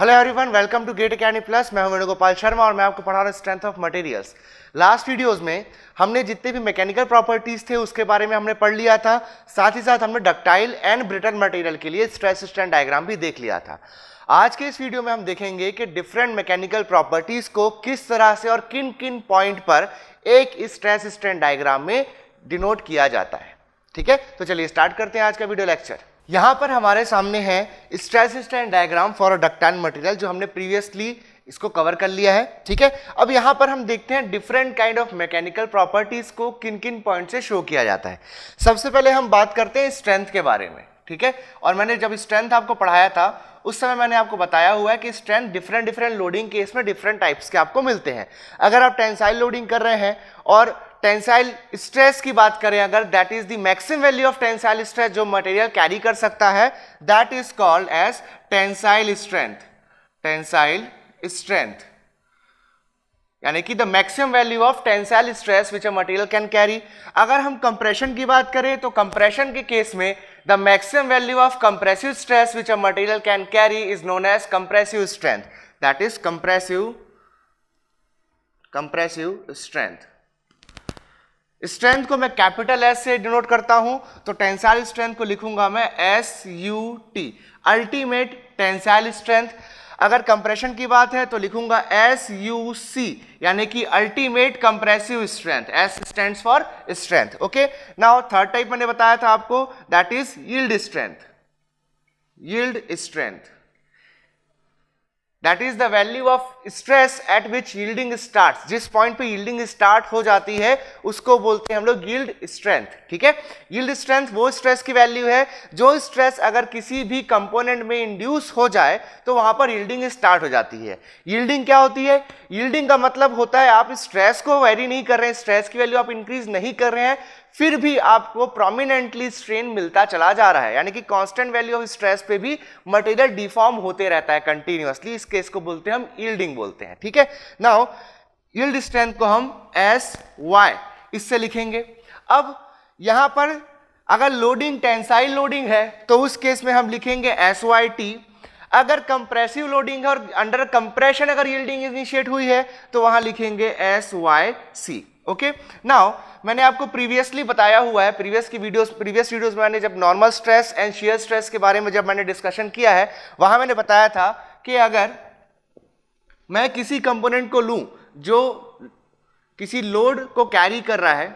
Hello everyone welcome to GATE academy plus मैं हूं वेणुगोपाल शर्मा और मैं आपको पढ़ा रहा हूं strength of materials last videos में हमने जितने भी मैकेनिकल प्रॉपर्टीज थे उसके बारे में हमने पढ़ लिया था साथ ही साथ हमने डक्टाइल एंड ब्रिटन मटेरियल के लिए स्ट्रेस स्ट्रेंथ डायग्राम भी देख लिया था आज के इस वीडियो में हम देखेंगे कि डिफरेंट मैकेनिकल प्रॉपर्टीज को किस तरह से और किन किन पॉइंट पर एक स्ट्रेस स्ट्रेंथ डायग्राम में डिनोट किया जाता है ठीक है तो चलिए स्टार्ट करते हैं आज का वीडियो लेक्चर यहाँ पर हमारे सामने है stress strain diagram for a ductile material जो हमने प्रीवियसली इसको कवर कर लिया है ठीक है अब यहाँ पर हम देखते हैं different kind of mechanical properties को किन किन पॉइंट से शो किया जाता है सबसे पहले हम बात करते हैं स्ट्रेंथ के बारे में ठीक है और मैंने जब स्ट्रेंथ आपको पढ़ाया था उस समय मैंने आपको बताया हुआ है कि strength different different loading case में डिफरेंट टाइप्स के आपको मिलते हैं अगर आप टेंसाइल लोडिंग कर रहे हैं और टेंसाइल स्ट्रेस की बात करें अगर that is the maximum value of tensile stress जो मटेरियल कैरी कर सकता है that is called as tensile strength tensile strength यानी कि the maximum value of tensile stress which a material can carry अगर हम कंप्रेशन की बात करें तो कंप्रेशन के केस में the maximum value of compressive stress which a material can carry is known as compressive strength that is compressive compressive strength strength को मैं कैपिटल एस से डिनोट करता हूं तो टेंसाइल स्ट्रेंथ को लिखूंगा मैं S U T ultimate tensile strength अगर कंप्रेशन की बात है तो लिखूंगा एस यू सी यानी कि ultimate compressive strength S stand for strength okay now third type मैंने बताया था आपको that is yield strength yield strength that is the value of stress at which yielding start जिस पॉइंट पे yielding start हो जाती है उसको बोलते हैं हम लोग यील्ड स्ट्रेंथ ठीक है यील्ड स्ट्रेंथ वो स्ट्रेस की वैल्यू है जो स्ट्रेस अगर किसी भी कंपोनेंट में इंड्यूस हो जाए तो वहां पर यील्डिंग स्टार्ट हो जाती है यील्डिंग क्या होती है यील्डिंग का मतलब होता है आप स्ट्रेस को वेरी नहीं कर रहे हैं स्ट्रेस की वैल्यू आप इंक्रीज नहीं कर रहे हैं फिर भी आपको प्रोमिनेंटली स्ट्रेन मिलता चला जा रहा है यानी कि कांस्टेंट वैल्यू ऑफ स्ट्रेस पे भी मटेरियल डिफॉर्म होते रहता है कंटिन्यूसली इस केस को बोलते हैं हम ईल्डिंग बोलते हैं ठीक है नाउ यील्ड स्ट्रेंथ को हम एस वाई इससे लिखेंगे अब यहां पर अगर लोडिंग टेंसाइल लोडिंग है तो उस केस में हम लिखेंगे एस वाई टी अगर कंप्रेसिव लोडिंग है और अंडर कंप्रेशन अगर यील्डिंग इनिशिएट हुई है तो वहां लिखेंगे S Y C okay now मैंने आपको प्रीवियसली बताया हुआ है प्रीवियस की वीडियोस प्रीवियस वीडियोस में मैंने जब normal stress and shear stress के बारे में जब मैंने डिस्कशन किया है वहां मैंने बताया था कि अगर मैं किसी कंपोनेंट को लूं जो किसी लोड को कैरी कर रहा है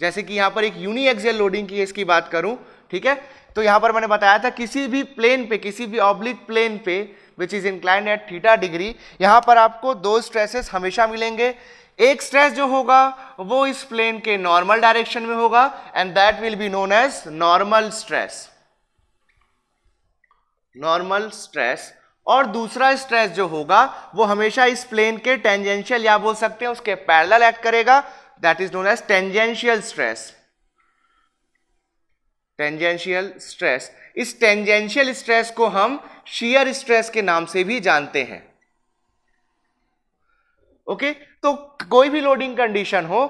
जैसे कि यहाँ पर एक यूनी एक्सियल लोडिंग की इसकी बात करूं ठीक है तो यहां पर मैंने बताया था किसी भी प्लेन पे किसी भी ऑब्लिक प्लेन पे which is inclined at theta degree यहाँ पर आपको दो स्ट्रेसेस हमेशा मिलेंगे एक स्ट्रेस जो होगा वो इस प्लेन के नॉर्मल डायरेक्शन में होगा and that will be known as normal stress normal stress और दूसरा स्ट्रेस जो होगा वो हमेशा इस प्लेन के टेंजेंशियल या बोल सकते हैं उसके पैरेलल एक्ट करेगा that is known as tangential stress tangential stress इस टेंजेंशियल स्ट्रेस को हम शियर स्ट्रेस के नाम से भी जानते हैं ओके okay? तो कोई भी लोडिंग कंडीशन हो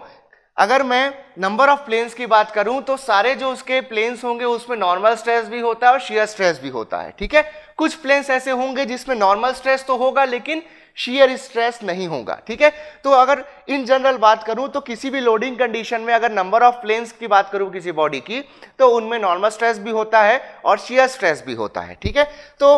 अगर मैं नंबर ऑफ प्लेन्स की बात करूं तो सारे जो उसके प्लेन्स होंगे उसमें नॉर्मल स्ट्रेस भी होता है और शियर स्ट्रेस भी होता है ठीक है कुछ प्लेन्स ऐसे होंगे जिसमें नॉर्मल स्ट्रेस तो होगा लेकिन शियर स्ट्रेस नहीं होगा ठीक है तो अगर इन जनरल बात करूं तो किसी भी लोडिंग कंडीशन में अगर नंबर ऑफ प्लेन्स की बात करूं किसी बॉडी की तो उनमें नॉर्मल स्ट्रेस भी होता है और शियर स्ट्रेस भी होता है ठीक है तो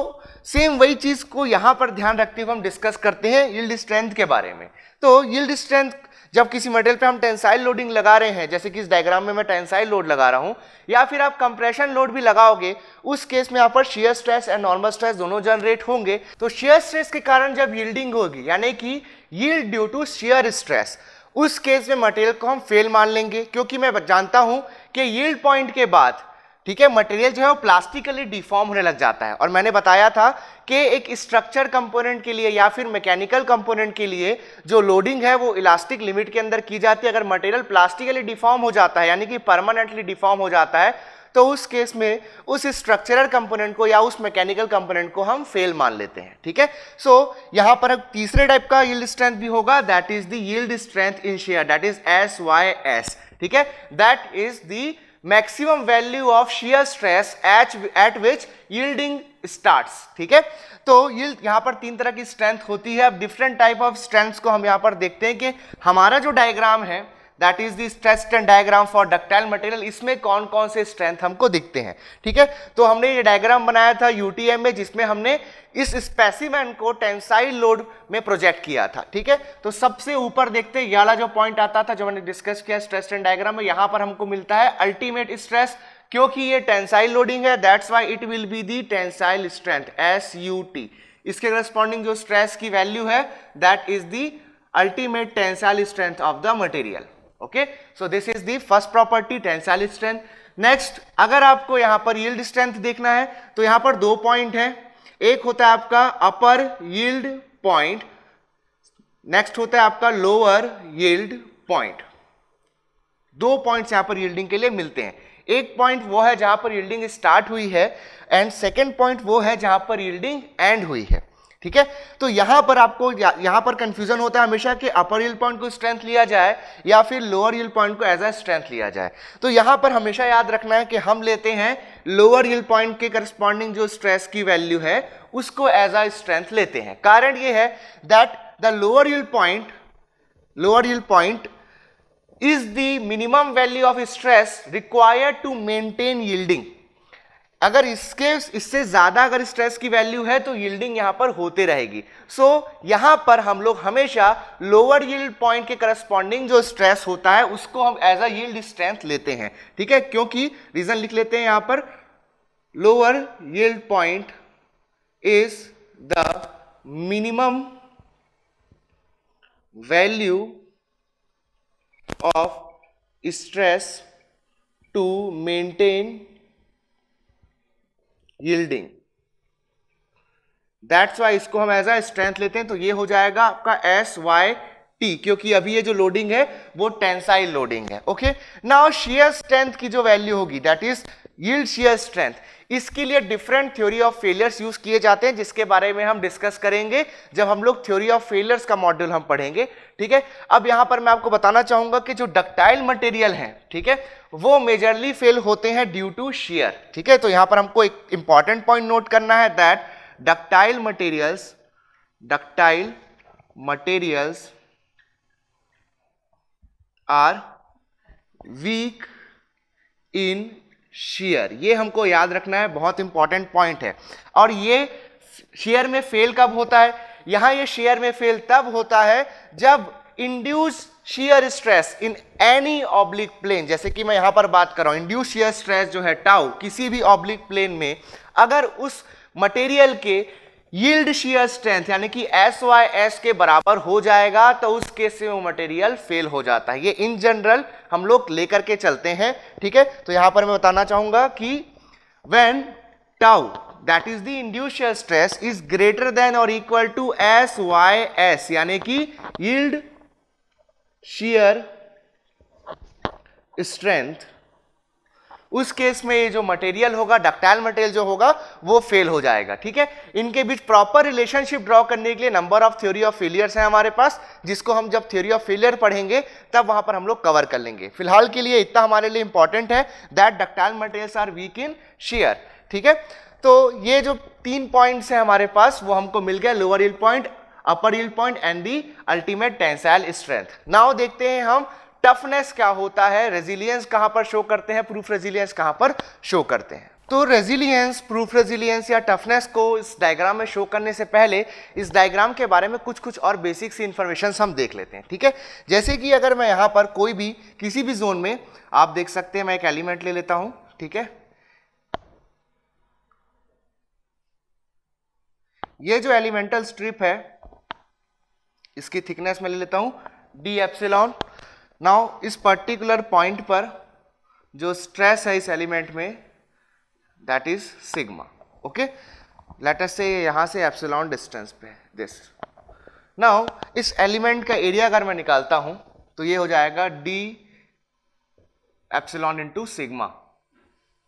सेम वही चीज़ को यहां पर ध्यान रखते हुए हम डिस्कस करते हैं यील्ड स्ट्रेंथ के बारे में तो यील्ड स्ट्रेंथ जब किसी मटेरियल पे हम टेंसाइल लोडिंग लगा रहे हैं जैसे कि इस डायग्राम में मैं टेंसाइल लोड लगा रहा हूँ या फिर आप कंप्रेशन लोड भी लगाओगे उस केस में यहाँ पर shear stress and normal stress दोनों जनरेट होंगे तो शेयर स्ट्रेस के कारण जब यील्डिंग होगी यानी कि yield due to shear stress उस केस में मटेरियल को हम फेल मान लेंगे क्योंकि मैं जानता हूँ कि यील्ड पॉइंट के बाद ठीक है मटेरियल जो है वो प्लास्टिकली डिफॉर्म होने लग जाता है और मैंने बताया था कि एक स्ट्रक्चर कंपोनेंट के लिए या फिर मैकेनिकल कंपोनेंट के लिए जो लोडिंग है वो इलास्टिक लिमिट के अंदर की जाती है अगर मटेरियल प्लास्टिकली डिफॉर्म हो जाता है यानी कि परमानेंटली डिफॉर्म हो जाता है तो उस केस में उस स्ट्रक्चरल कंपोनेंट को या उस मैकेनिकल कंपोनेंट को हम फेल मान लेते हैं ठीक है सो यहां पर तीसरे टाइप का यील्ड स्ट्रेंथ भी होगा that is the yield strength in shear that is S Y S ठीक है that is the maximum value of shear stress H at which yielding starts ठीक है तो यील्ड यहाँ पर तीन तरह की स्ट्रेंथ होती है अब डिफरेंट टाइप ऑफ स्ट्रेंथ्स को हम यहाँ पर देखते हैं कि हमारा जो डायग्राम है that is the stress and diagram for ductile material इसमें कौन कौन से स्ट्रेंथ हमको दिखते हैं ठीक है तो हमने ये डायग्राम बनाया था यूटीएम में जिसमें हमने इस स्पेसिमेन को टेंसाइल लोड में प्रोजेक्ट किया था ठीक है तो सबसे ऊपर देखते हैं वाला जो पॉइंट आता था जो मैंने डिस्कस किया स्ट्रेस एंड डायग्राम में यहां पर हमको मिलता है अल्टीमेट स्ट्रेस क्योंकि ये टेंसाइल लोडिंग है that's why it will be the tensile strength S U T इसके करस्पॉन्डिंग जो स्ट्रेस की वैल्यू है that is the ultimate tensile strength of the material okay so this is the first property tensile strength next अगर आपको यहां पर yield strength देखना है तो यहां पर दो पॉइंट है एक होता है आपका अपर यील्ड पॉइंट नेक्स्ट होता है आपका लोअर यील्ड पॉइंट दो पॉइंट्स यहां पर यील्डिंग के लिए मिलते हैं एक पॉइंट वो है जहां पर यील्डिंग स्टार्ट हुई है एंड सेकेंड पॉइंट वो है जहां पर यील्डिंग एंड हुई है ठीक है तो यहां पर आपको यहां पर कंफ्यूजन होता है हमेशा कि अपर हिल पॉइंट को स्ट्रेंथ लिया जाए या फिर लोअर हिल पॉइंट को एज ए स्ट्रेंथ लिया जाए तो यहां पर हमेशा याद रखना है कि हम लेते हैं लोअर हिल पॉइंट के करस्पॉन्डिंग जो स्ट्रेस की वैल्यू है उसको एज आ स्ट्रेंथ लेते हैं कारण यह है that the lower yield point lower yield point is the minimum value of stress required to maintain yielding अगर इसके इससे ज़्यादा अगर स्ट्रेस की वैल्यू है तो यील्डिंग यहाँ पर होते रहेगी सो so, यहाँ पर हम लोग हमेशा लोअर यील्ड पॉइंट के करस्पॉन्डिंग जो स्ट्रेस होता है उसको हम एज अ यील्ड स्ट्रेंथ लेते हैं ठीक है क्योंकि रीज़न लिख लेते हैं यहाँ पर lower yield point is the minimum value of stress to maintain yielding that's why इसको हम एज आ स्ट्रेंथ लेते हैं तो ये हो जाएगा आपका एस वाई टी क्योंकि अभी ये जो लोडिंग है वो टेंसाइल लोडिंग है ओके नाउ शेयर स्ट्रेंथ की जो वैल्यू होगी that is yield shear strength इसके लिए different theory of failures use किए जाते हैं जिसके बारे में हम डिस्कस करेंगे जब हम लोग थ्योरी ऑफ फेलियर्स का मॉड्यूल हम पढ़ेंगे ठीक है अब यहां पर मैं आपको बताना चाहूंगा कि जो डक्टाइल मटेरियल है ठीक है वो मेजरली फेल होते हैं ड्यू टू शेयर ठीक है तो यहां पर हमको एक इंपॉर्टेंट पॉइंट नोट करना है that ductile materials ductile materials are weak in shear ये हमको याद रखना है बहुत इंपॉर्टेंट पॉइंट है और ये शेयर में फेल कब होता है यहां ये शेयर में फेल तब होता है जब induce shear stress in any oblique plane जैसे कि मैं यहां पर बात कर रहा हूं इंड्यूस शेयर स्ट्रेस जो है टाउ किसी भी ऑब्लिक प्लेन में अगर उस मटेरियल के यील्ड शियर स्ट्रेंथ यानी कि एस वाई एस के बराबर हो जाएगा तो उस केस में वो मटेरियल फेल हो जाता है ये इन जनरल हम लोग लेकर के चलते हैं ठीक है तो यहां पर मैं बताना चाहूंगा कि tau that is the the stress is greater than और equal to S Y S यानी कि यील्ड shear स्ट्रेंथ उस केस में ये जो मटेरियल होगा डक्टाइल मटेरियल जो होगा वो फेल हो जाएगा ठीक है इनके बीच प्रॉपर रिलेशनशिप ड्रॉ करने के लिए number of theory of failures हैं हमारे पास जिसको हम जब थ्योरी ऑफ फेलियर पढ़ेंगे तब वहाँ पर हम लोग कवर कर लेंगे फिलहाल के लिए इतना हमारे लिए इंपॉर्टेंट है that ductile materials are weak in shear ठीक है तो ये जो तीन पॉइंट्स हैं हमारे पास वो हमको मिल गया lower yield point upper yield point and the ultimate tensile strength now देखते हैं हम टफनेस क्या होता है रेजिलियंस कहां पर शो करते हैं प्रूफ रेजिलियंस कहां पर शो करते हैं तो रेजिलियंस प्रूफ रेजिलियंस या टफनेस को इस डायग्राम में शो करने से पहले इस डायग्राम के बारे में कुछ कुछ और बेसिक सी इन्फॉर्मेशन हम देख लेते हैं ठीक है जैसे कि अगर मैं यहाँ पर कोई भी किसी भी जोन में आप देख सकते हैं मैं एक एलिमेंट ले लेता हूँ ठीक है ये जो एलिमेंटल स्ट्रिप है इसकी थिकनेस में ले लेता हूँ डी एप्सिलॉन नाउ इस पर्टिकुलर पॉइंट पर जो स्ट्रेस है इस एलिमेंट में that is sigma okay latest से यहां से एप्सिलॉन डिस्टेंस पे दिस नाउ इस एलिमेंट का एरिया अगर मैं निकालता हूं तो ये हो जाएगा डी एप्सिलॉन इंटू सिग्मा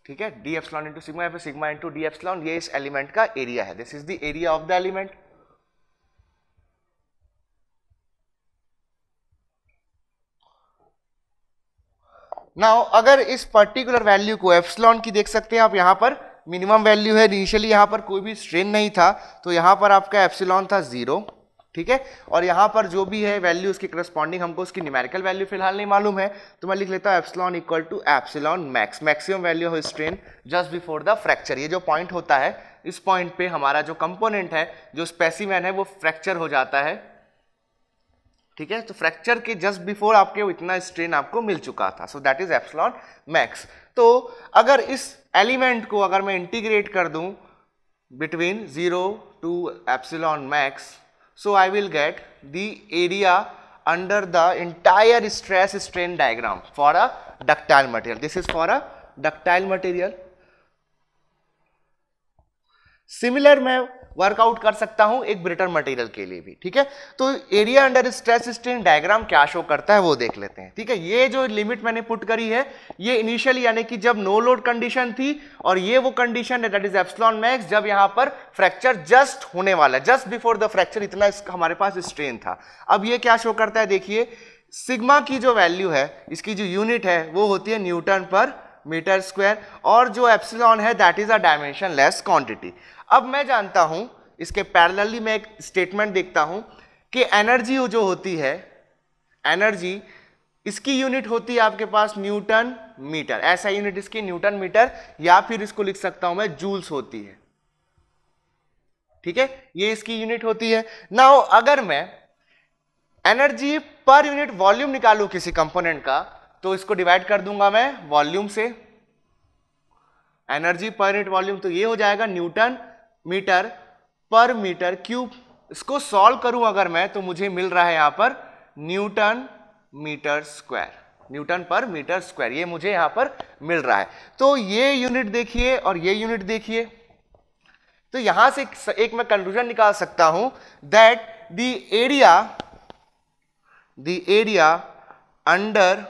ठीक है डी एप्सिलॉन इंटू सिग्मा या फिर सिग्मा इंटू डी एप्सिलॉन ये इस एलिमेंट का एरिया है this is the area of the element now अगर इस पर्टिकुलर वैल्यू को एफ्सलॉन की देख सकते हैं आप यहाँ पर मिनिमम वैल्यू है इनिशियली यहाँ पर कोई भी स्ट्रेन नहीं था तो यहाँ पर आपका एफ्सिलॉन था जीरो ठीक है और यहाँ पर जो भी है वैल्यू उसकी करस्पॉन्डिंग हमको उसकी न्यूमेरिकल वैल्यू फिलहाल नहीं मालूम है तो मैं लिख लेता हूँ epsilon equal to epsilon max maximum value of strain just before the fracture ये जो पॉइंट होता है इस पॉइंट पे हमारा जो कंपोनेंट है जो स्पेसिमैन है वो फ्रैक्चर हो जाता है ठीक है तो फ्रैक्चर के जस्ट बिफोर आपके इतना स्ट्रेन आपको मिल चुका था so that is epsilon max तो अगर इस एलिमेंट को अगर मैं इंटीग्रेट कर दूं between zero to epsilon max so I will get the area under the entire stress strain diagram for a ductile material this is for a ductile material similar मैं work out कर सकता हूं एक ब्रिटर मटेरियल के लिए भी ठीक है तो area under stress strain diagram क्या शो करता है वो देख लेते हैं ठीक है ये जो लिमिट मैंने पुट करी है ये इनिशियल यानी कि जब नो लोड कंडीशन थी और ये वो कंडीशन है दैट इज एप्सलॉन मैक्स जब यहाँ पर फ्रैक्चर जस्ट होने वाला है जस्ट बिफोर द फ्रैक्चर इतना हमारे पास स्ट्रेन था अब ये क्या शो करता है देखिए सिग्मा की जो वैल्यू है इसकी जो यूनिट है वो होती है न्यूटन पर मीटर स्क्वायर और जो एप्सिलॉन है that is a dimensionless quantity अब मैं जानता हूं इसके पैरेलली मैं एक स्टेटमेंट देखता हूं कि एनर्जी जो होती है एनर्जी इसकी यूनिट होती है आपके पास न्यूटन मीटर ऐसा यूनिट इसकी न्यूटन मीटर या फिर इसको लिख सकता हूं मैं जूल्स होती है ठीक है ये इसकी यूनिट होती है ना अगर मैं एनर्जी पर यूनिट वॉल्यूम निकालू किसी कंपोनेंट का तो इसको डिवाइड कर दूंगा मैं वॉल्यूम से एनर्जी पर यूनिट वॉल्यूम तो ये हो जाएगा न्यूटन मीटर पर मीटर क्यूब इसको सॉल्व करूं अगर मैं तो मुझे मिल रहा है यहां पर न्यूटन मीटर स्क्वायर न्यूटन पर मीटर स्क्वायर ये मुझे यहां पर मिल रहा है तो ये यूनिट देखिए और ये यूनिट देखिए तो यहां से एक मैं कंक्लूजन निकाल सकता हूं that the area the area under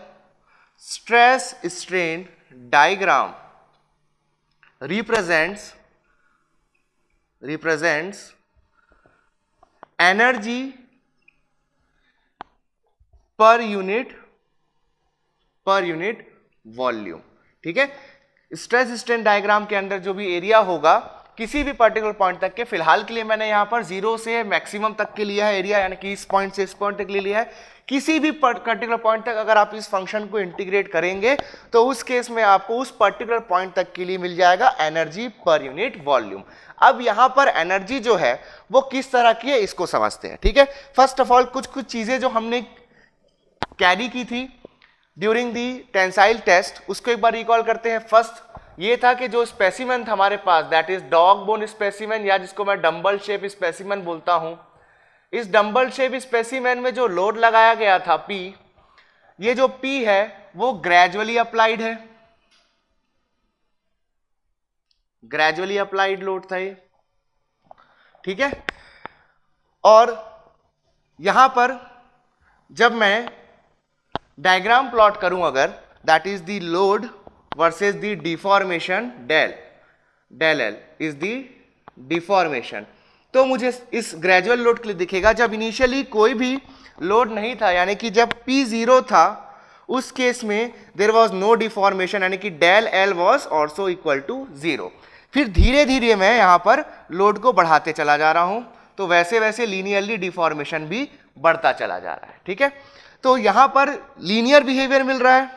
stress strain diagram represents represents energy per unit per unit volume ठीक है स्ट्रेस स्टेंट डायग्राम के अंदर जो भी एरिया होगा किसी भी पर्टिकुलर पॉइंट तक के फिलहाल के लिए मैंने यहाँ पर जीरो से मैक्सिमम तक के लिया है एरिया यानी कि इस पॉइंट से इस पॉइंट तक ले लिया है किसी भी पर्टिकुलर पॉइंट तक अगर आप इस फंक्शन को इंटीग्रेट करेंगे तो उस केस में आपको उस पर्टिकुलर पॉइंट तक के लिए मिल जाएगा एनर्जी पर यूनिट वॉल्यूम अब यहाँ पर एनर्जी जो है वो किस तरह की है इसको समझते हैं ठीक है फर्स्ट ऑफ ऑल कुछ कुछ चीज़ें जो हमने कैरी की थी ड्यूरिंग दी टेंसाइल टेस्ट उसको एक बार रिकॉल करते हैं फर्स्ट ये था कि जो स्पेसिमेन था हमारे पास that is dog bone specimen या जिसको मैं डम्बल शेप स्पेसिमेन बोलता हूँ इस डम्बल शेप स्पेसिमेन में जो लोड लगाया गया था पी ये जो पी है वो ग्रेजुअली अप्लाइड है ग्रेजुअली अप्लाइड लोड था ये ठीक है और यहां पर जब मैं डायग्राम प्लॉट करूं अगर that is the load versus the deformation del del L is the deformation तो मुझे इस ग्रेजुअल लोड के लिए दिखेगा जब इनिशियली कोई भी लोड नहीं था यानी कि जब पी जीरो था उस केस में देर वॉज नो डिफॉर्मेशन यानी कि del L was also equal to zero फिर धीरे धीरे मैं यहाँ पर लोड को बढ़ाते चला जा रहा हूँ तो वैसे वैसे लीनियरली डिफॉर्मेशन भी बढ़ता चला जा रहा है ठीक है तो यहाँ पर लीनियर बिहेवियर मिल रहा है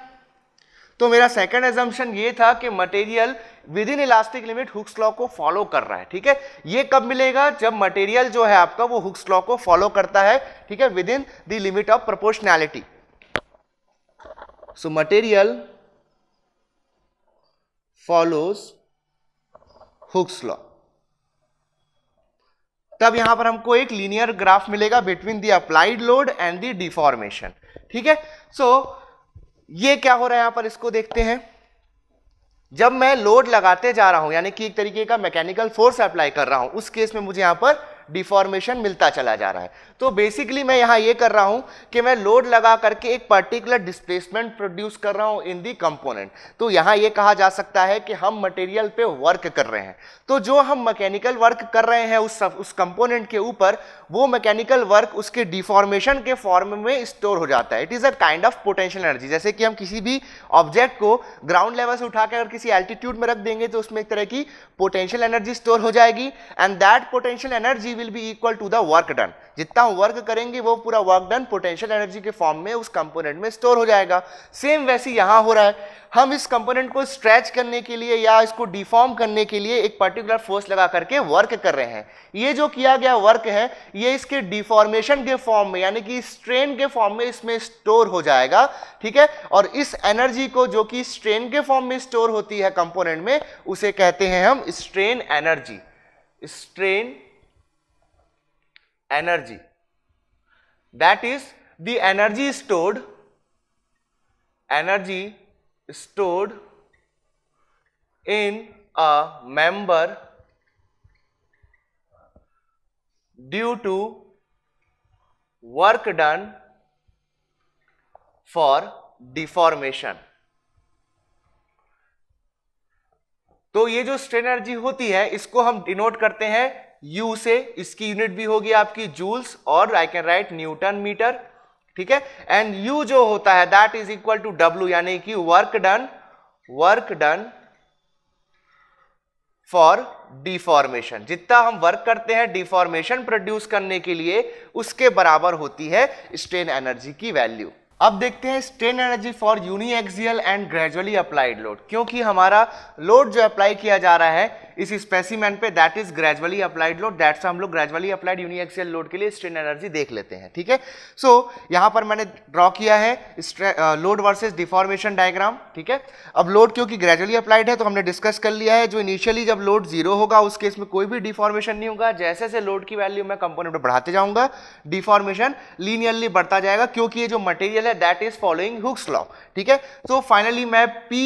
तो मेरा सेकंड एजम्पन ये था कि material within elastic limit Hooke's law को फॉलो कर रहा है ठीक है ये कब मिलेगा जब मटेरियल जो है आपका वो हुक्स लॉ को फॉलो करता है ठीक है within the limit of proportionality so material follows Hooke's law तब यहां पर हमको एक लीनियर ग्राफ मिलेगा between the applied load and the deformation ठीक है सो so, ये क्या हो रहा है यहां पर इसको देखते हैं जब मैं लोड लगाते जा रहा हूं यानी कि एक तरीके का मैकेनिकल फोर्स अप्लाई कर रहा हूं उस केस में मुझे यहां पर डिफॉर्मेशन मिलता चला जा रहा है तो बेसिकली मैं यहां ये कर रहा हूं कि मैं लोड लगा करके एक पर्टिकुलर डिस्प्लेसमेंट प्रोड्यूस कर रहा हूं इन दी कंपोनेंट तो यहां ये कहा जा सकता है कि हम मटेरियल पे वर्क कर रहे हैं तो जो हम मैकेनिकल वर्क कर रहे हैं उस उस कंपोनेंट के ऊपर वो मैकेनिकल वर्क उसके डिफॉर्मेशन के फॉर्म में स्टोर हो जाता है it is a kind of potential energy जैसे कि हम किसी भी ऑब्जेक्ट को ग्राउंड लेवल से उठाकर अगर किसी एल्टीट्यूड में रख देंगे तो उसमें एक तरह की पोटेंशियल एनर्जी स्टोर हो जाएगी and that potential energy will be equal to the work done जितना वर्क करेंगे वो पूरा वर्क डन पोटेंशियल एनर्जी के फॉर्म में उस कंपोनेंट में स्टोर हो जाएगा सेम वैसे यहां हो रहा है हम इस कंपोनेंट को स्ट्रेच करने के लिए या इसको डिफॉर्म करने के लिए एक पर्टिकुलर फोर्स लगा करके वर्क कर रहे हैं ये जो किया गया वर्क है ये इसके डिफॉर्मेशन के फॉर्म में यानी कि स्ट्रेन के फॉर्म में इसमें स्टोर हो जाएगा ठीक है और इस एनर्जी को जो कि स्ट्रेन के फॉर्म में स्टोर होती है कंपोनेंट में उसे कहते हैं हम strain energy strain energy that is the energy stored energy stored in a member due to work done for deformation तो ये जो स्ट्रेन एनर्जी होती है इसको हम डिनोट करते हैं यू से इसकी यूनिट भी होगी आपकी जूल्स और I can write newton metre ठीक है एंड यू जो होता है that is equal to W यानी कि work done work done for deformation जितना हम वर्क करते हैं डिफॉर्मेशन प्रोड्यूस करने के लिए उसके बराबर होती है स्ट्रेन एनर्जी की वैल्यू अब देखते हैं strain energy for uniaxial axial and gradually applied load क्योंकि हमारा लोड जो अप्लाई किया जा रहा है इस स्पेसिमैन पे that is gradually applied load that's हम लोग gradually applied uniaxial load के लिए स्ट्रेन एनर्जी देख लेते हैं ठीक है सो so, यहाँ पर मैंने ड्रॉ किया है लोड वर्सेज डिफॉर्मेशन डायग्राम ठीक है अब लोड क्योंकि ग्रेजुअली अप्लाइड है तो हमने डिस्कस कर लिया है जो इनिशियली जब लोड जीरो होगा उस केस में कोई भी डिफॉर्मेशन नहीं होगा जैसे जैसे लोड की वैल्यू मैं कंपोनेंट बढ़ाते जाऊंगा डिफॉर्मेशन लीनियरली बढ़ता जाएगा क्योंकि ये जो मटेरियल है that is following Hooke's law ठीक है तो फाइनली मैं पी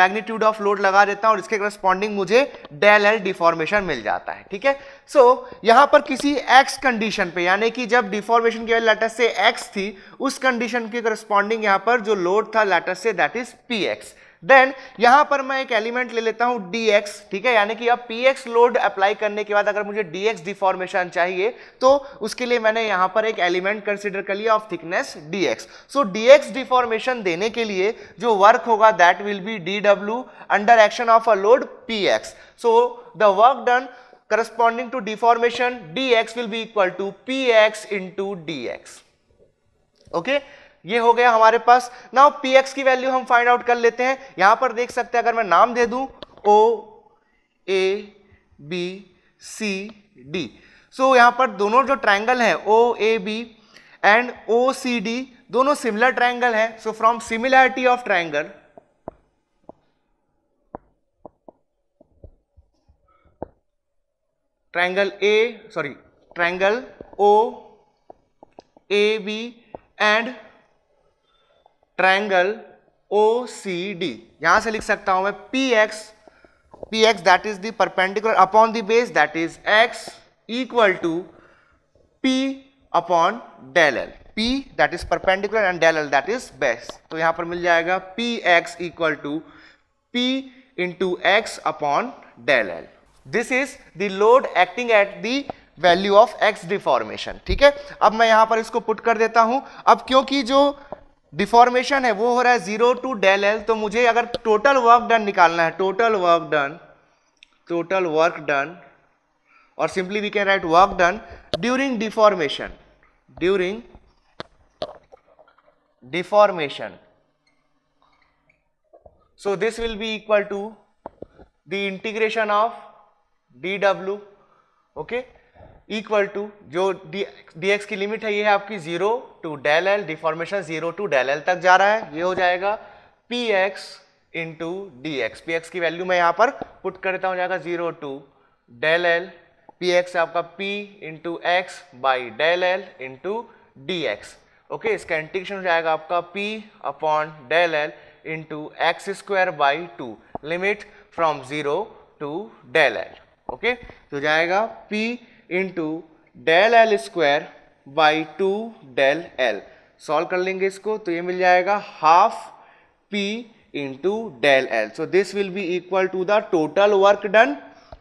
मैग्नीट्यूड ऑफ लोड लगा देता हूं और इसके करस्पॉन्डिंग मुझे डेल एल डिफॉर्मेशन मिल जाता है ठीक है सो so, यहाँ पर किसी एक्स कंडीशन पे यानी कि जब डिफॉर्मेशन की लेटर से एक्स थी उस कंडीशन के करस्पॉन्डिंग यहां पर जो लोड था लेटर से that is P X then यहां पर मैं एक एलिमेंट ले लेता हूं dx ठीक है यानी कि अब px लोड अप्लाई करने के बाद अगर मुझे dx डिफॉर्मेशन चाहिए तो उसके लिए मैंने यहां पर एक एलिमेंट कंसिडर कर लिया of thickness dx so so, dx deformation देने के लिए जो वर्क होगा that will be dw under action of a load px so the work done corresponding to deformation dx will be equal to px into okay okay ये हो गया हमारे पास नाउ पी एक्स की वैल्यू हम find out कर लेते हैं यहां पर देख सकते हैं अगर मैं नाम दे दूं ओ A B C D so यहां पर दोनों जो ट्रायंगल हैं O A B and O C D दोनों सिमिलर ट्रायंगल हैं so from similarity of triangle triangle A sorry triangle O A B and triangle O C D यहां से लिख सकता हूं मैं P X P X that is the perpendicular upon the base that is X equal to P upon del L P that is perpendicular and del L that is base तो यहां पर मिल जाएगा P X equal to P into X upon del L this is the load acting at the value of X deformation ठीक है अब मैं यहां पर इसको पुट कर देता हूं अब क्योंकि जो डिफॉर्मेशन है वो हो रहा है जीरो टू डेल एल तो मुझे अगर टोटल वर्क डन निकालना है total work done total work done और simply we can write work done during deformation during deformation so this will be equal to the integration of D W okay equal to जो D X की limit है ये है आपकी zero to del L deformation zero to del L तक जा रहा है ये हो जाएगा P X into D X P X की वैल्यू मैं यहाँ पर पुट करता हूँ जाएगा zero to del L P X आपका P into X by del L into D X okay इसका इंटीग्रेशन हो जाएगा आपका P upon del L into X square by two limit from zero to del L okay तो जाएगा P into del L square by two del L solve कर लेंगे इसको तो ये मिल जाएगा half P into del L so this will be equal to the total work done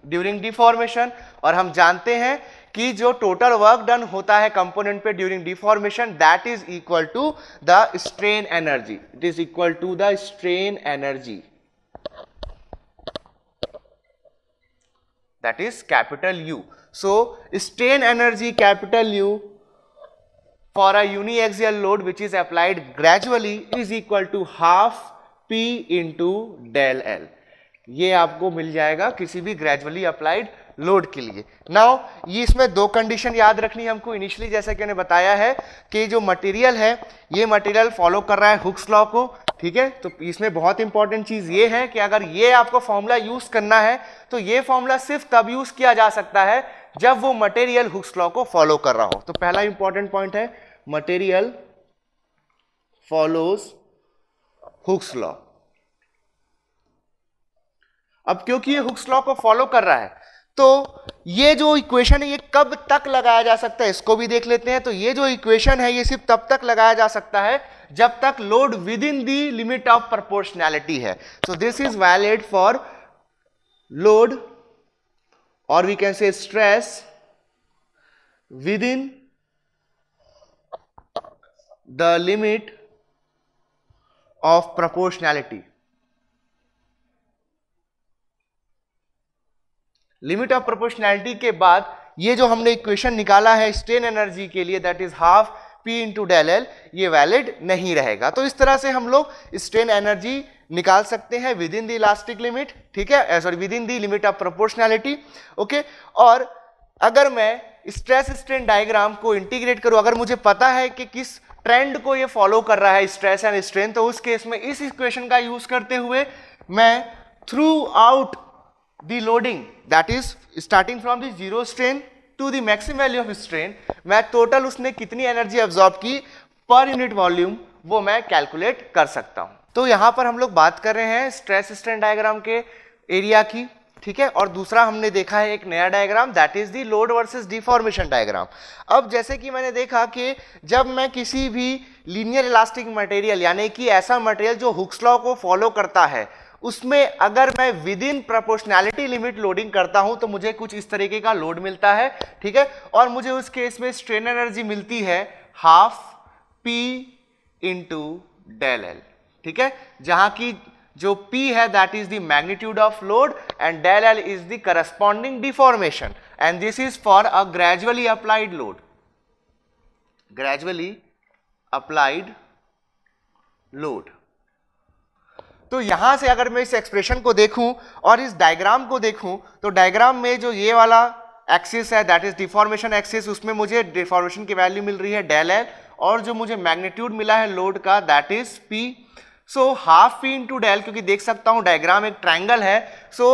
during deformation और हम जानते हैं कि जो टोटल वर्क डन होता है कंपोनेंट पे during deformation that is equal to the strain energy it is equal to the strain energy that is capital U So strain energy capital U for a uniaxial load which is applied gradually is equal to half P into del L. ये आपको मिल जाएगा किसी भी gradually applied load के लिए now ये इसमें दो कंडीशन याद रखनी हमको इनिशियली जैसा कि मैंने बताया है कि जो मटेरियल है ये मटेरियल फॉलो कर रहा है हुक्स लॉ को ठीक है तो इसमें बहुत इंपॉर्टेंट चीज़ ये है कि अगर ये आपको फॉर्मूला यूज़ करना है तो ये फॉर्मूला सिर्फ तब यूज़ किया जा सकता है जब वो मटेरियल हुक्स लॉ को फॉलो कर रहा हो तो पहला इंपॉर्टेंट पॉइंट है मटेरियल फॉलोज हुक्स लॉ अब क्योंकि ये हुक्स लॉ को फॉलो कर रहा है तो ये जो इक्वेशन है ये कब तक लगाया जा सकता है इसको भी देख लेते हैं तो ये जो इक्वेशन है ये सिर्फ तब तक लगाया जा सकता है जब तक load within the limit of proportionality है so this is valid for load or we can say stress within the limit of proportionality. Limit of proportionality के बाद ये जो हमने इक्वेशन निकाला है स्ट्रेन एनर्जी के लिए that is half P into del L ये वैलिड नहीं रहेगा तो इस तरह से हम लोग स्ट्रेन एनर्जी निकाल सकते हैं within the elastic limit ठीक है sorry within the limit of proportionality okay और अगर मैं स्ट्रेस स्ट्रेन डायग्राम को इंटीग्रेट करूं अगर मुझे पता है कि किस ट्रेंड को ये फॉलो कर रहा है स्ट्रेस एंड स्ट्रेन तो उस केस में इस इक्वेशन का यूज करते हुए मैं throughout the loading that is starting from the zero strain to the maximum value of strain मैं टोटल उसने कितनी एनर्जी एब्जॉर्ब की पर यूनिट वॉल्यूम वो मैं कैलकुलेट कर सकता हूँ तो यहाँ पर हम लोग बात कर रहे हैं स्ट्रेस स्ट्रेन डायग्राम के एरिया की ठीक है और दूसरा हमने देखा है एक नया diagram that is the load versus deformation diagram अब जैसे कि मैंने देखा कि जब मैं किसी भी लीनियर इलास्टिक मटेरियल यानी कि ऐसा मटेरियल जो हुक्स लॉ को फॉलो करता है उसमें अगर मैं within proportionality limit loading करता हूं तो मुझे कुछ इस तरीके का लोड मिलता है ठीक है और मुझे उस केस में स्ट्रेन एनर्जी मिलती है half P into del L ठीक है जहां की जो P है that is the magnitude of load and del L is the corresponding deformation and this is for a gradually applied load gradually applied load तो यहाँ से अगर मैं इस एक्सप्रेशन को देखूँ और इस डायग्राम को देखूँ तो डायग्राम में जो ये वाला एक्सिस है दैट इज डिफॉर्मेशन एक्सिस उसमें मुझे डिफॉर्मेशन की वैल्यू मिल रही है डेल एल और जो मुझे मैग्नीट्यूड मिला है लोड का that is P so half P into del क्योंकि देख सकता हूँ डायग्राम एक ट्राइंगल है so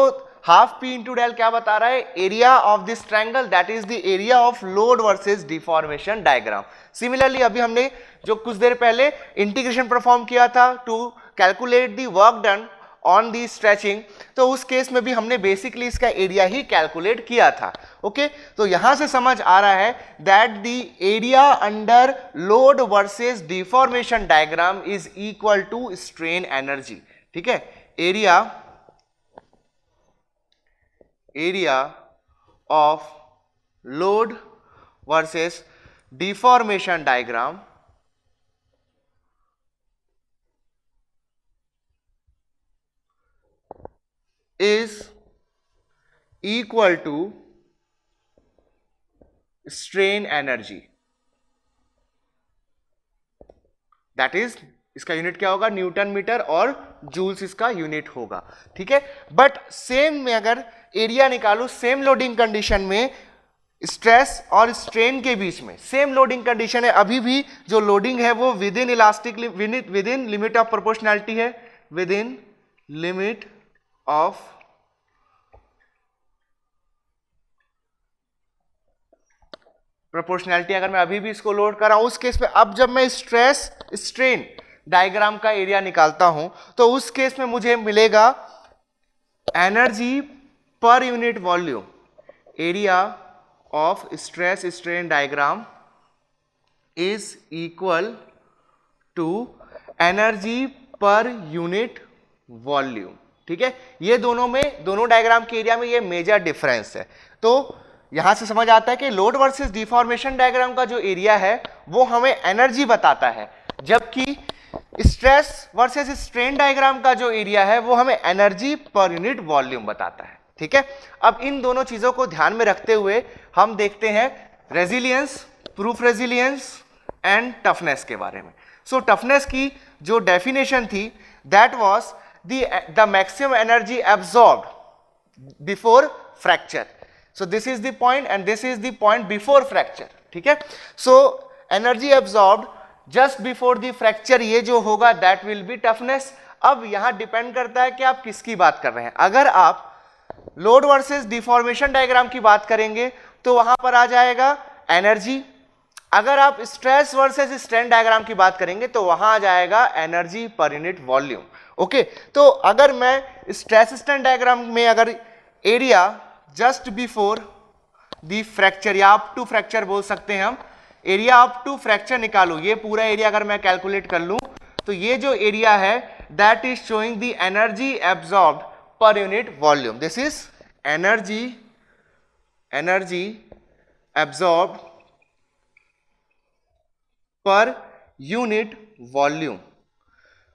half P into del क्या बता रहा है area of this triangle that is the area of load versus deformation diagram similarly अभी हमने जो कुछ देर पहले इंटीग्रेशन परफॉर्म किया था to calculate the work done on the stretching तो उस केस में भी हमने बेसिकली इसका एरिया ही कैलकुलेट किया था ओके okay? तो यहां से समझ आ रहा है that the area under load versus deformation diagram is equal to strain energy ठीक है area area of load versus deformation diagram is equal to strain energy that is इसका यूनिट क्या होगा न्यूटन मीटर और जूल्स इसका unit होगा ठीक है बट सेम में अगर एरिया निकालू सेम लोडिंग कंडीशन में स्ट्रेस और स्ट्रेन के बीच में सेम लोडिंग कंडीशन है अभी भी जो लोडिंग है वो within elastic within limit of proportionality है within limit of proportionality अगर मैं अभी भी इसको लोड कर रहा हूं उस केस में अब जब मैं स्ट्रेस स्ट्रेन डायग्राम का एरिया निकालता हूं तो उस केस में मुझे मिलेगा energy per unit volume area of stress strain diagram is equal to energy per unit volume ठीक है ये दोनों में दोनों डायग्राम के एरिया में ये मेजर डिफरेंस है तो यहाँ से समझ आता है कि लोड वर्सेस डिफॉर्मेशन डायग्राम का जो एरिया है वो हमें एनर्जी बताता है जबकि स्ट्रेस वर्सेस स्ट्रेन डायग्राम का जो एरिया है वो हमें एनर्जी पर यूनिट वॉल्यूम बताता है ठीक है अब इन दोनों चीज़ों को ध्यान में रखते हुए हम देखते हैं resilience proof resilience and toughness के बारे में सो so, टफनेस की जो डेफिनेशन थी that was the, the maximum energy absorbed before fracture. So this is the point and this is the point before fracture. ठीक है so energy absorb just before the fracture ये जो होगा that will B toughness अब यहाँ depend करता है कि आप किसकी बात कर रहे हैं अगर आप लोड वर्सेस डिफॉर्मेशन डायग्राम की बात करेंगे तो वहां पर आ जाएगा एनर्जी अगर आप स्ट्रेस वर्सेस स्ट्रेन डायग्राम की बात करेंगे तो वहां आ जाएगा energy per unit volume okay तो अगर मैं स्टैंड डायग्राम में अगर area just before the fracture या अप टू फ्रैक्चर बोल सकते हैं हम एरिया अप टू फ्रैक्चर निकालो ये पूरा एरिया अगर मैं कैलकुलेट कर लूँ तो ये जो एरिया है that is showing the energy absorb per unit volume this is energy energy absorb per unit volume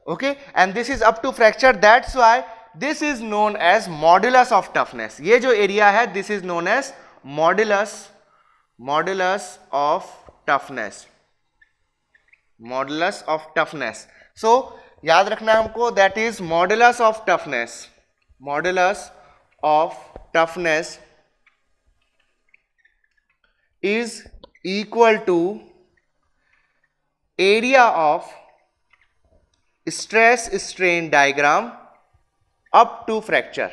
okay and this is up to fracture that's why this is known as modulus of toughness ये area है this is known as modulus modulus of toughness modulus of toughness so याद रखना that is modulus of toughness modulus of toughness is equal to area of stress strain diagram up to fracture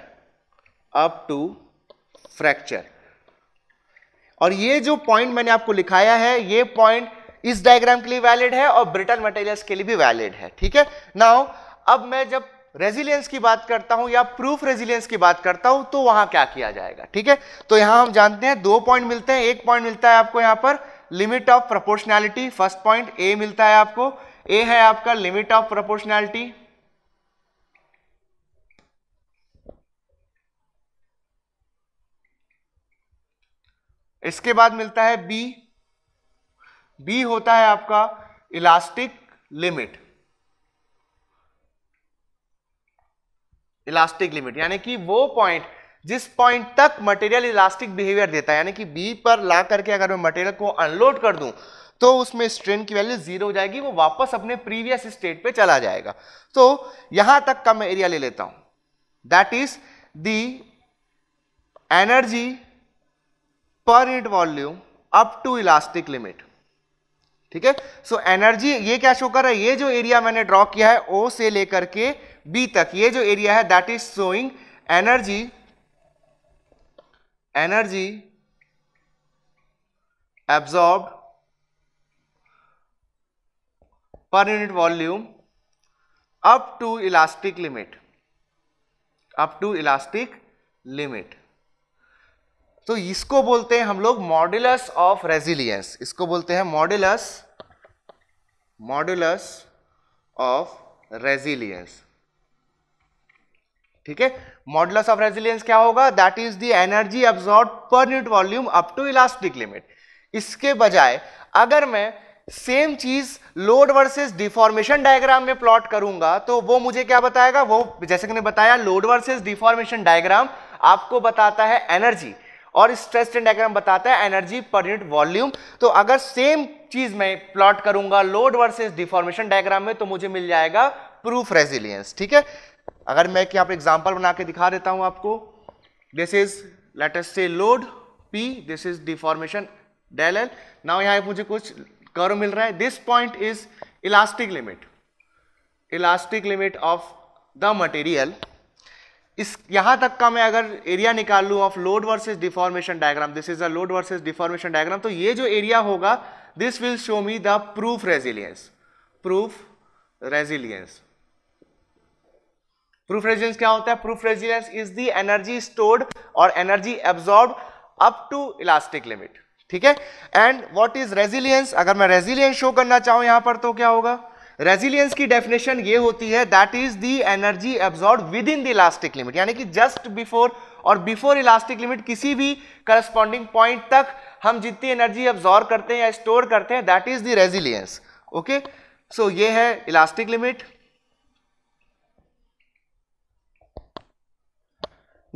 up to fracture और ये जो point मैंने आपको लिखाया है ये पॉइंट इस डायग्राम के लिए वैलिड है और ब्रिटल मटेरियल्स के लिए भी वैलिड है ठीक है नाउ अब मैं जब रेजिलियंस की बात करता हूं या प्रूफ रेजिलियंस की बात करता हूं तो वहां क्या किया जाएगा ठीक है तो यहां हम जानते हैं दो पॉइंट मिलते हैं एक पॉइंट मिलता है आपको यहां पर limit of proportionality first point A मिलता है आपको ए है आपका लिमिट ऑफ प्रोपोर्शनैलिटी इसके बाद मिलता है बी बी होता है आपका इलास्टिक लिमिट इलास्टिक लिमिट यानी कि वो पॉइंट जिस पॉइंट तक मटेरियल इलास्टिक बिहेवियर देता है यानी कि बी पर ला करके अगर मैं मटेरियल को अनलोड कर दूं तो उसमें स्ट्रेन की वैल्यू जीरो हो जाएगी वो वापस अपने प्रीवियस स्टेट पे चला जाएगा तो यहां तक का मैं एरिया ले लेता हूं that is the energy per it volume up to elastic limit ठीक है सो एनर्जी ये क्या शो कर रहा है ये जो एरिया मैंने ड्रॉ किया है ओ से लेकर के बी तक ये जो एरिया है that is showing energy energy absorbed per unit volume up to elastic limit up to elastic limit तो इसको बोलते हैं हम लोग मॉड्यूलस ऑफ रेजिलियंस इसको बोलते हैं मॉड्यूलस मॉड्यूलस ऑफ रेजिलियंस ठीक है मॉड्यूलस ऑफ रेजिलियंस क्या होगा that is the energy absorb per unit volume up to elastic limit इसके बजाय अगर मैं सेम चीज लोड वर्सेस डिफॉर्मेशन डायग्राम में प्लॉट करूंगा तो वो मुझे क्या बताएगा वो जैसे कि मैंने बताया लोड वर्सेस डिफॉर्मेशन डायग्राम आपको बताता है एनर्जी और स्ट्रेस डायग्राम बताता है एनर्जी पर यूनिट वॉल्यूम तो अगर सेम चीज मैं प्लॉट करूंगा लोड वर्सेस डिफॉर्मेशन डायग्राम में तो मुझे मिल जाएगा प्रूफ रेजिलियंस ठीक है अगर मैं यहाँ पर एग्जाम्पल बना के दिखा देता हूँ आपको दिस इज लेटेस्ट से load P this is deformation del L now यहाँ मुझे कुछ कर्व मिल रहा है this point is elastic limit elastic limit of the material इस यहां तक का मैं अगर एरिया निकाल लू of load versus deformation diagram this is a load versus deformation diagram तो ये जो एरिया होगा this will show me the proof resilience proof resilience proof resilience क्या होता है proof resilience is the energy stored और energy absorb up to elastic limit ठीक है एंड वॉट इज रेजिलियंस अगर मैं रेजिलियंस शो करना चाहूं यहां पर तो क्या होगा रेजिलियंस की डेफिनेशन ये होती है that is the energy absorb within the elastic limit यानी कि जस्ट बिफोर और बिफोर इलास्टिक लिमिट किसी भी करस्पॉन्डिंग पॉइंट तक हम जितनी एनर्जी एब्जॉर्ब करते हैं या स्टोर करते हैं that is the resilience okay so ये है इलास्टिक लिमिट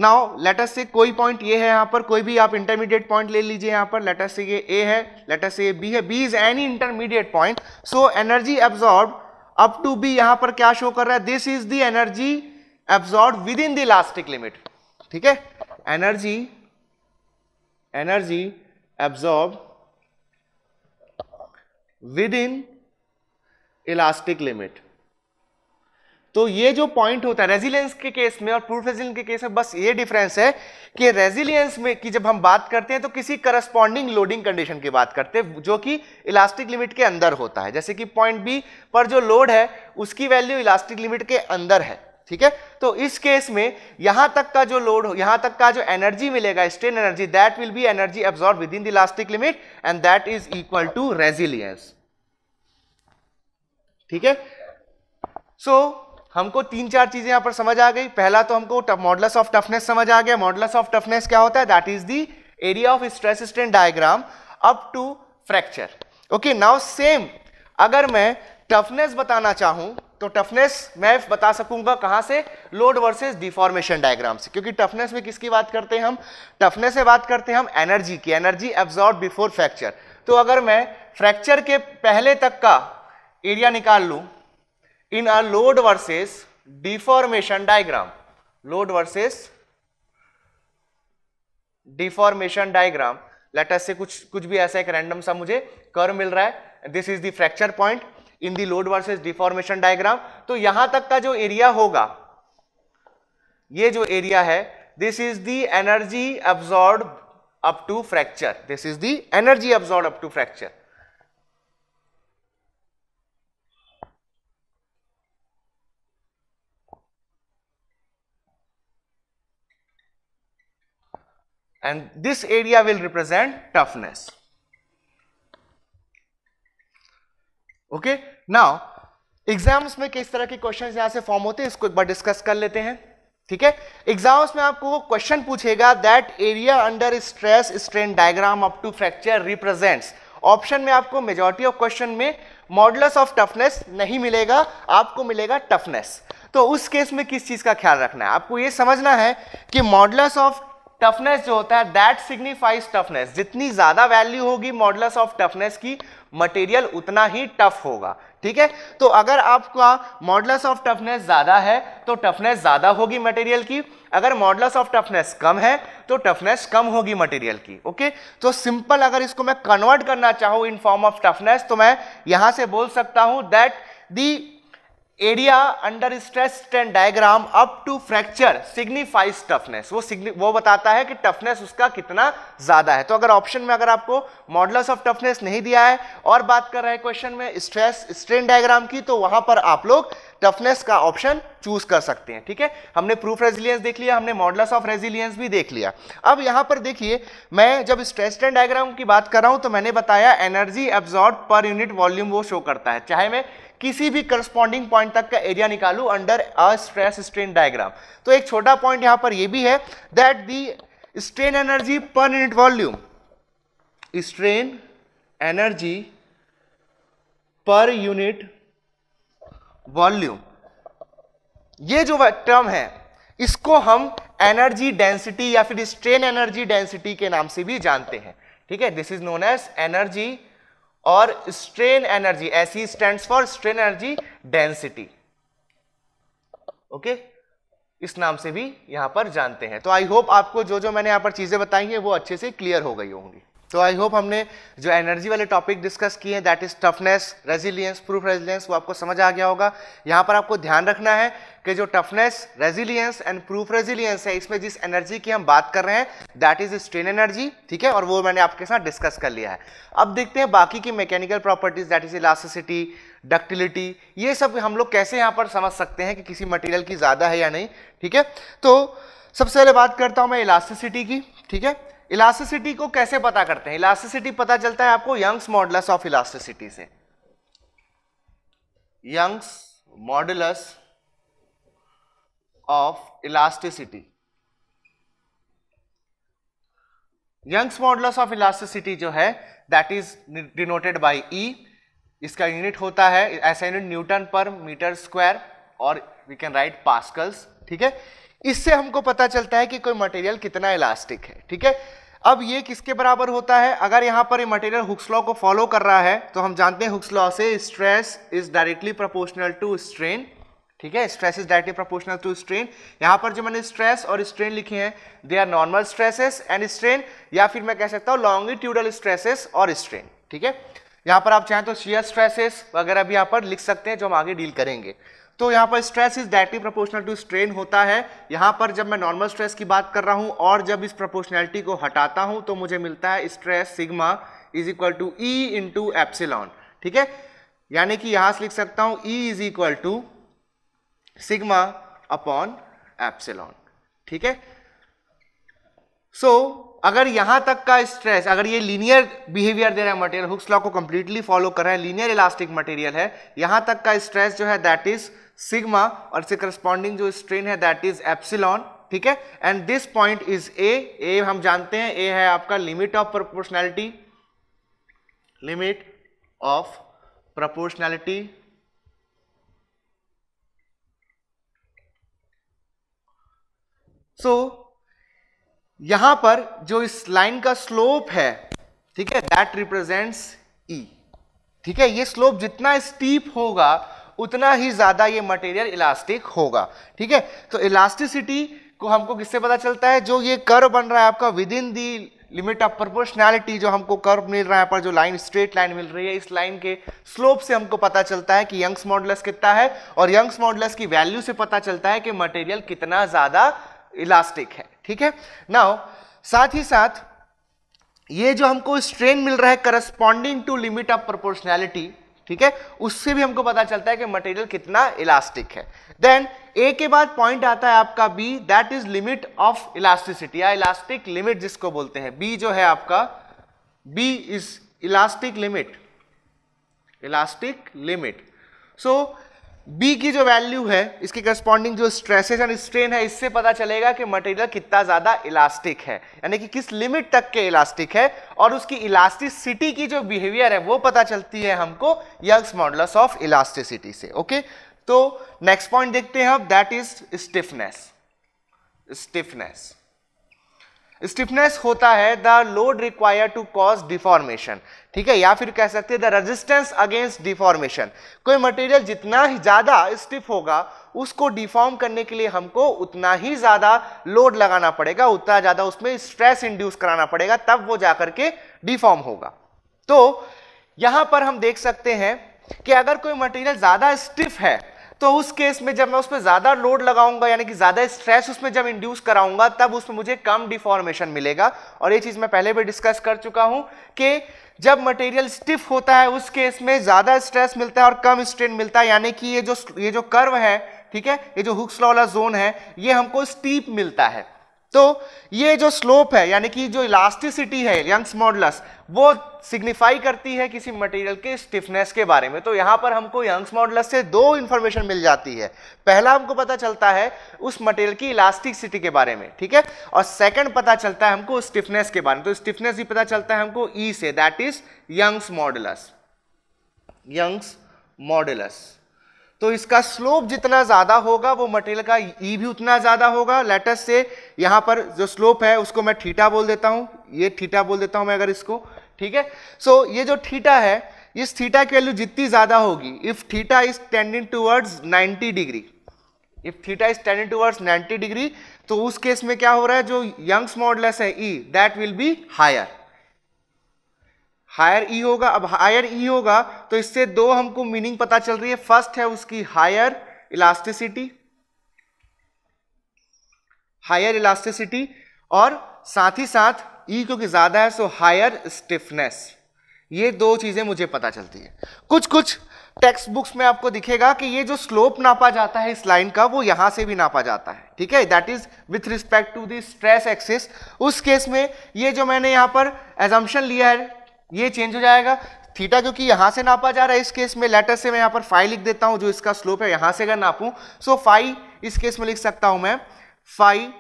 नाउ लेटर से कोई पॉइंट ये है यहाँ पर कोई भी आप इंटरमीडिएट पॉइंट ले लीजिए यहाँ पर लेटर से ये ए है लेटर से ये बी है B is any intermediate point so energy absorb up to B यहाँ पर क्या शो कर रहा है this is the energy absorb within the elastic limit ठीक है energy energy absorb within elastic limit तो ये जो पॉइंट होता है रेजिलियंस के केस में और प्रूफ रेजिलियंस के केस में बस ये डिफरेंस है कि रेजिलियंस में की जब हम बात करते हैं तो किसी करस्पॉन्डिंग लोडिंग कंडीशन की बात करते हैं जो कि इलास्टिक लिमिट के अंदर होता है जैसे कि पॉइंट बी पर जो लोड है उसकी वैल्यू इलास्टिक लिमिट के अंदर है ठीक है तो इस केस में यहां तक का जो लोड यहां तक का जो एनर्जी मिलेगा strain energy that will be energy absorb within the elastic limit and that is equal to resilience ठीक है सो हमको तीन चार चीज़ें यहाँ पर समझ आ गई पहला तो हमको मॉडलस ऑफ टफनेस समझ आ गया मॉडलस ऑफ टफनेस क्या होता है that is the area of stress strain diagram up to fracture okay now same अगर मैं टफनेस बताना चाहूँ तो टफनेस मैं बता सकूंगा कहाँ से लोड वर्सेस डिफॉर्मेशन डायग्राम से क्योंकि टफनेस में किसकी बात करते हैं हम टफनेस से बात करते हैं हम एनर्जी की एनर्जी एब्जॉर्ब बिफोर फ्रैक्चर तो अगर मैं फ्रैक्चर के पहले तक का एरिया निकाल लूँ in a load versus deformation diagram load versus deformation diagram letter से कुछ कुछ भी ऐसा एक रैंडम सा मुझे कर मिल रहा है this is the fracture point in the load versus deformation diagram तो यहां तक का जो एरिया होगा ये जो एरिया है this is the energy absorb up to fracture this is the energy absorb up to fracture and this area will represent toughness. Okay, now exams में किस तरह के क्वेश्चन यहां से फॉर्म होते हैं इसको एक बार डिस्कस कर लेते हैं ठीक है एग्जाम्स में आपको क्वेश्चन पूछेगा that area under stress strain diagram up to fracture represents option में आपको मेजोरिटी ऑफ क्वेश्चन में मॉडल्स ऑफ टफनेस नहीं मिलेगा आपको मिलेगा टफनेस तो उस केस में किस चीज का ख्याल रखना है आपको यह समझना है कि मॉडल्स ऑफ टफनेस जो होता है दैट सिग्निफाइज टफनेस जितनी ज्यादा वैल्यू होगी मॉडलस ऑफ टफनेस की मटेरियल उतना ही टफ होगा ठीक है तो अगर आपका मॉडल ऑफ टफनेस ज़्यादा है तो टफनेस ज़्यादा होगी मटेरियल की अगर मॉडल्स ऑफ टफनेस कम है तो टफनेस कम होगी मटेरियल की ओके तो सिंपल अगर इसको मैं कन्वर्ट करना चाहूँ इन फॉर्म ऑफ टफनेस तो मैं यहां से बोल सकता हूँ that the area under stress strength diagram up to fracture signifies toughness वो वो बताता है कि टफनेस उसका कितना ज्यादा है तो अगर ऑप्शन में अगर आपको मॉडल्स ऑफ टफनेस नहीं दिया है और बात कर रहे हैं क्वेश्चन में स्ट्रेस स्ट्रेन डायग्राम की तो वहां पर आप लोग टफनेस का ऑप्शन चूज कर सकते हैं ठीक है हमने प्रूफ रेजिलियंस देख लिया हमने मॉडल्स ऑफ रेजिलियंस भी देख लिया अब यहां पर देखिए मैं जब स्ट्रेस ट्रेन डायग्राम की बात कर रहा हूं तो मैंने बताया energy absorb per unit volume वो शो करता है चाहे मैं किसी भी करस्पॉन्डिंग पॉइंट तक का एरिया निकालू under a stress strain diagram तो एक छोटा पॉइंट यहां पर यह भी है that the strain energy per unit volume strain energy per unit volume ये जो टर्म है इसको हम एनर्जी डेंसिटी या फिर स्ट्रेन एनर्जी डेंसिटी के नाम से भी जानते हैं ठीक है this is known as energy और स्ट्रेन एनर्जी ऐसी stand for strain energy density okay इस नाम से भी यहां पर जानते हैं तो आई होप आपको जो जो मैंने यहां पर चीजें बताई हैं वो अच्छे से क्लियर हो गई होंगी तो आई होप हमने जो एनर्जी वाले टॉपिक डिस्कस किए हैं that is toughness resilience proof resilience वो आपको समझ आ गया होगा यहाँ पर आपको ध्यान रखना है कि जो toughness resilience and proof resilience है इसमें जिस एनर्जी की हम बात कर रहे हैं दैट इज स्ट्रेन एनर्जी ठीक है और वो मैंने आपके साथ डिस्कस कर लिया है अब देखते हैं बाकी की mechanical properties that is elasticity ductility ये सब हम लोग कैसे यहाँ पर समझ सकते हैं कि किसी मटेरियल की ज़्यादा है या नहीं ठीक है तो सबसे पहले बात करता हूँ मैं इलास्टिसिटी की ठीक है इलास्टिसिटी को कैसे पता करते हैं इलास्टिसिटी पता चलता है आपको यंग्स मॉडलस ऑफ इलास्टिसिटी से Young's modulus of elasticity Young's modulus of elasticity जो है that is denoted by E इसका यूनिट होता है ऐसा यूनिट न्यूटन पर मीटर स्क्वायर और वी कैन राइट पास्कल्स ठीक है इससे हमको पता चलता है कि कोई मटेरियल कितना इलास्टिक है ठीक है अब ये किसके बराबर होता है अगर यहाँ पर मटेरियल हुक्स लॉ को फॉलो कर रहा है तो हम जानते हैं हुक्स लॉ से stress is directly proportional to strain ठीक है stress is directly proportional to strain यहाँ पर जो मैंने स्ट्रेस और स्ट्रेन लिखे हैं they are normal stresses and strain या फिर मैं कह सकता हूँ लॉन्गिट्यूडल स्ट्रेसेस और स्ट्रेन ठीक है यहाँ पर आप चाहें तो शेयर स्ट्रेसेस वगैरह भी यहाँ पर लिख सकते हैं जो हम आगे डील करेंगे तो यहाँ पर stress is directly proportional to strain होता है यहाँ पर जब मैं नॉर्मल स्ट्रेस की बात कर रहा हूँ और जब इस प्रोपोर्शनैलिटी को हटाता हूँ तो मुझे मिलता है stress sigma is equal to E into epsilon ठीक है यानी कि यहाँ से लिख सकता हूँ E is equal to sigma upon epsilon ठीक है सो अगर यहां तक का स्ट्रेस अगर ये लीनियर बिहेवियर दे रहा है मटेरियल हुक्स लॉ को कंप्लीटली फॉलो कर रहा है लीनियर इलास्टिक मटेरियल है यहां तक का स्ट्रेस जो है दैट इज सिग्मा और इसके करस्पॉन्डिंग जो स्ट्रेन है दैट इज एप्सिलॉन ठीक है and this point is A A हम जानते हैं ए है आपका limit of proportionality limit of proportionality so यहां पर जो इस लाइन का स्लोप है ठीक है दैट रिप्रेजेंट्स ई ठीक है ये स्लोप जितना स्टीप होगा उतना ही ज़्यादा ये मटेरियल इलास्टिक होगा ठीक है तो इलास्टिसिटी को हमको किससे पता चलता है जो ये कर्व बन रहा है आपका within the limit of proportionality जो हमको कर्व मिल रहा है पर जो लाइन स्ट्रेट लाइन मिल रही है इस लाइन के स्लोप से हमको पता चलता है कि यंग्स मॉडलस कितना है और यंग्स मॉडलस की वैल्यू से पता चलता है कि मटेरियल कितना ज़्यादा इलास्टिक है ठीक है नाउ साथ ही साथ ये जो हमको स्ट्रेन मिल रहा है corresponding to limit of proportionality ठीक है उससे भी हमको पता चलता है कि मटेरियल कितना इलास्टिक है देन ए के बाद पॉइंट आता है आपका B that is limit of elasticity या इलास्टिक लिमिट जिसको बोलते हैं बी जो है आपका B is elastic limit elastic limit so B की जो वैल्यू है इसके करस्पॉन्डिंग जो स्ट्रेसेस एंड स्ट्रेन है इससे पता चलेगा कि मटेरियल कितना ज़्यादा इलास्टिक है यानी कि किस लिमिट तक के इलास्टिक है और उसकी इलास्टिसिटी की जो बिहेवियर है वो पता चलती है हमको यंग्स मॉडल्स ऑफ इलास्टिसिटी से ओके तो नेक्स्ट पॉइंट देखते हैं अब that is stiffness stiffness stiffness होता है the load require to cause deformation ठीक है या फिर कह सकते हैं द रेजिस्टेंस अगेंस्ट डिफॉर्मेशन कोई मटेरियल जितना ही ज़्यादा स्टिफ होगा उसको डिफॉर्म करने के लिए हमको उतना ही ज़्यादा लोड लगाना पड़ेगा उतना ज़्यादा उसमें स्ट्रेस इंड्यूस कराना पड़ेगा तब वो जाकर के डिफॉर्म होगा तो यहां पर हम देख सकते हैं कि अगर कोई मटेरियल ज़्यादा स्टिफ है तो उस केस में जब मैं उस पर ज़्यादा लोड लगाऊंगा यानी कि ज़्यादा स्ट्रेस उसमें जब इंड्यूस कराऊंगा तब उसमें मुझे कम डिफॉर्मेशन मिलेगा और ये चीज़ मैं पहले भी डिस्कस कर चुका हूँ कि जब मटेरियल स्टिफ होता है उस केस में ज़्यादा स्ट्रेस मिलता है और कम स्ट्रेन मिलता है यानी कि ये जो ये जो कर्व है ठीक है ये जो हुक्स वाला जोन है ये हमको स्टीप मिलता है तो ये जो स्लोप है यानी कि जो इलास्टिसिटी है यंग्स मॉडलस वो सिग्निफाई करती है किसी मटेरियल के स्टिफनेस के बारे में तो यहाँ पर हमको यंग्स मॉडलस से दो इन्फॉर्मेशन मिल जाती है पहला हमको पता चलता है उस मटेरियल की सिटी के बारे में ठीक है और सेकंड पता चलता है हमको स्टिफनेस के बारे में तो स्टिफनेस भी पता चलता है हमको ई e से that is Young's modulus Young's modulus तो इसका स्लोप जितना ज़्यादा होगा वो मटेरियल का ई e भी उतना ज़्यादा होगा लेटेस्ट से यहाँ पर जो स्लोप है उसको मैं ठीठा बोल देता हूँ ये ठीटा बोल देता हूँ मैं अगर इसको ठीक है सो so, ये जो थीटा है इस थीटा की वैल्यू जितनी ज्यादा होगी if theta is tending towards 90 degree if theta is tending towards 90 degree तो उस केस में क्या हो रहा है जो यंग्स मॉडलस है E that will be higher higher E होगा अब हायर ई e होगा तो इससे दो हमको मीनिंग पता चल रही है फर्स्ट है उसकी हायर इलास्टिसिटी हायर इलास्टिसिटी और साथ ही साथ ई e क्योंकि ज़्यादा है सो हायर स्टिफनेस ये दो चीज़ें मुझे पता चलती है कुछ कुछ टेक्स्ट बुक्स में आपको दिखेगा कि ये जो स्लोप नापा जाता है इस लाइन का वो यहां से भी नापा जाता है ठीक है that is with respect to the stress axis उस केस में ये जो मैंने यहां पर एजम्पन लिया है ये चेंज हो जाएगा थीटा क्योंकि यहां से नापा जा रहा है इस केस में लेटर से मैं यहां पर फाइव लिख देता हूँ जो इसका स्लोप है यहां से अगर नापू सो फाइव इस केस में लिख सकता हूं मैं फाइव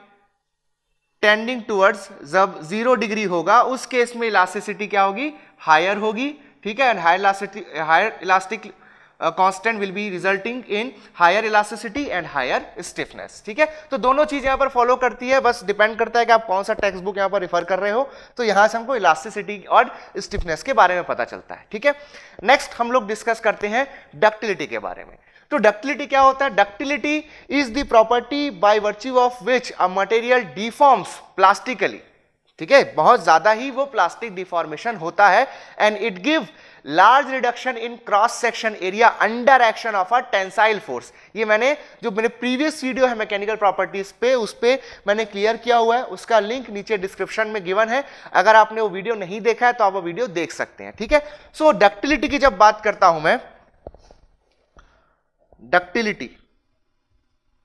टेंडिंग टूवर्ड्स जब जीरो डिग्री होगा उस केस में इलास्टिसिटी क्या होगी हायर होगी ठीक है and higher elastic higher elastic constant will be resulting in higher elasticity and higher stiffness ठीक है तो दोनों चीज़ यहाँ पर फॉलो करती है बस डिपेंड करता है कि आप कौन सा टेक्स्ट बुक यहाँ पर रिफर कर रहे हो तो यहाँ से हमको इलास्टिसिटी और स्टिफनेस के बारे में पता चलता है ठीक है नेक्स्ट हम लोग डिस्कस करते हैं डक्टिलिटी के बारे में तो डक्टिलिटी क्या होता है ductility is the property by virtue of which a material deforms plastically ठीक है बहुत ज्यादा ही वो प्लास्टिक डिफॉर्मेशन होता है and it give large reduction in cross section area under action of a tensile force ये मैंने जो मैंने प्रीवियस वीडियो है मैकेनिकल प्रॉपर्टीज पे उस पर मैंने क्लियर किया हुआ है उसका लिंक नीचे डिस्क्रिप्शन में गिवन है अगर आपने वो वीडियो नहीं देखा है तो आप वो वीडियो देख सकते हैं ठीक है सो डक्टिलिटी की जब बात करता हूं मैं डक्टिलिटी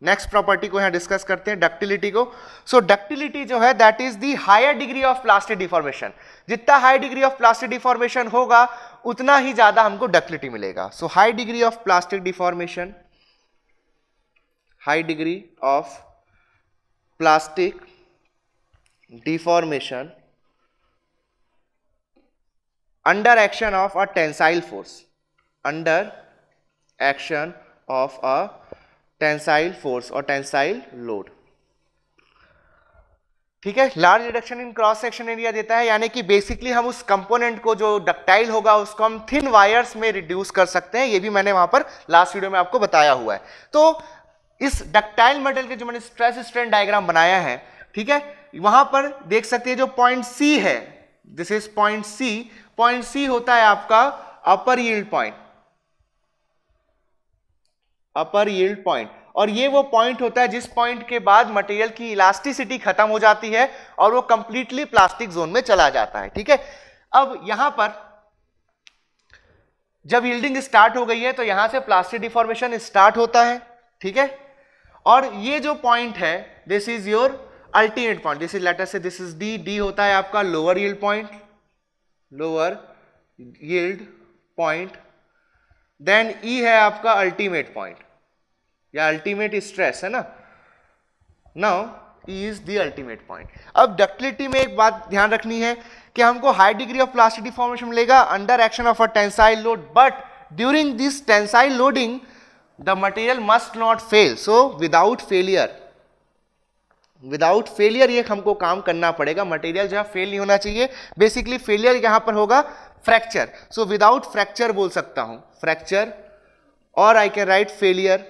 नेक्स्ट प्रॉपर्टी को यहां डिस्कस करते हैं डक्टिलिटी को सो so, डक्टिलिटी जो है that is the higher degree of plastic deformation जितना high degree of plastic deformation होगा उतना ही ज्यादा हमको डक्टिलिटी मिलेगा so high degree of plastic deformation high degree of plastic deformation under action of a tensile force under action of a tensile force or tensile load ठीक है large reduction in cross section area देता है यानी कि basically हम उस component को जो डक्टाइल होगा उसको हम थिन वायर्स में रिड्यूस कर सकते हैं ये भी मैंने वहां पर लास्ट वीडियो में आपको बताया हुआ है तो इस डक्टाइल मेटल के जो मैंने स्ट्रेस स्ट्रेन डायग्राम बनाया है ठीक है वहां पर देख सकते हैं जो पॉइंट सी है this is point C point C होता है आपका upper yield point upper yield point और ये वो पॉइंट होता है जिस पॉइंट के बाद मटेरियल की इलास्टिसिटी खत्म हो जाती है और वो कंप्लीटली प्लास्टिक जोन में चला जाता है ठीक है अब यहां पर जब यील्डिंग स्टार्ट हो गई है तो यहां से प्लास्टिक डिफॉर्मेशन स्टार्ट होता है ठीक है और ये जो पॉइंट है this is your ultimate point this is letter से दिस इज डी डी होता है आपका lower yield point lower yield point then E e है आपका अल्टीमेट पॉइंट या अल्टीमेट स्ट्रेस है ना now E is the ultimate point अब डक्टिलिटी में एक बात ध्यान रखनी है कि हमको high degree of plastic formation मिलेगा under action of a tensile load but during this tensile loading the material must not fail so without failure without failure ये हमको काम करना पड़ेगा मटेरियल जो है फेल नहीं होना चाहिए बेसिकली फेलियर यहां पर होगा फ्रैक्चर सो विदाउट फ्रैक्चर बोल सकता हूं फ्रैक्चर और I can write failure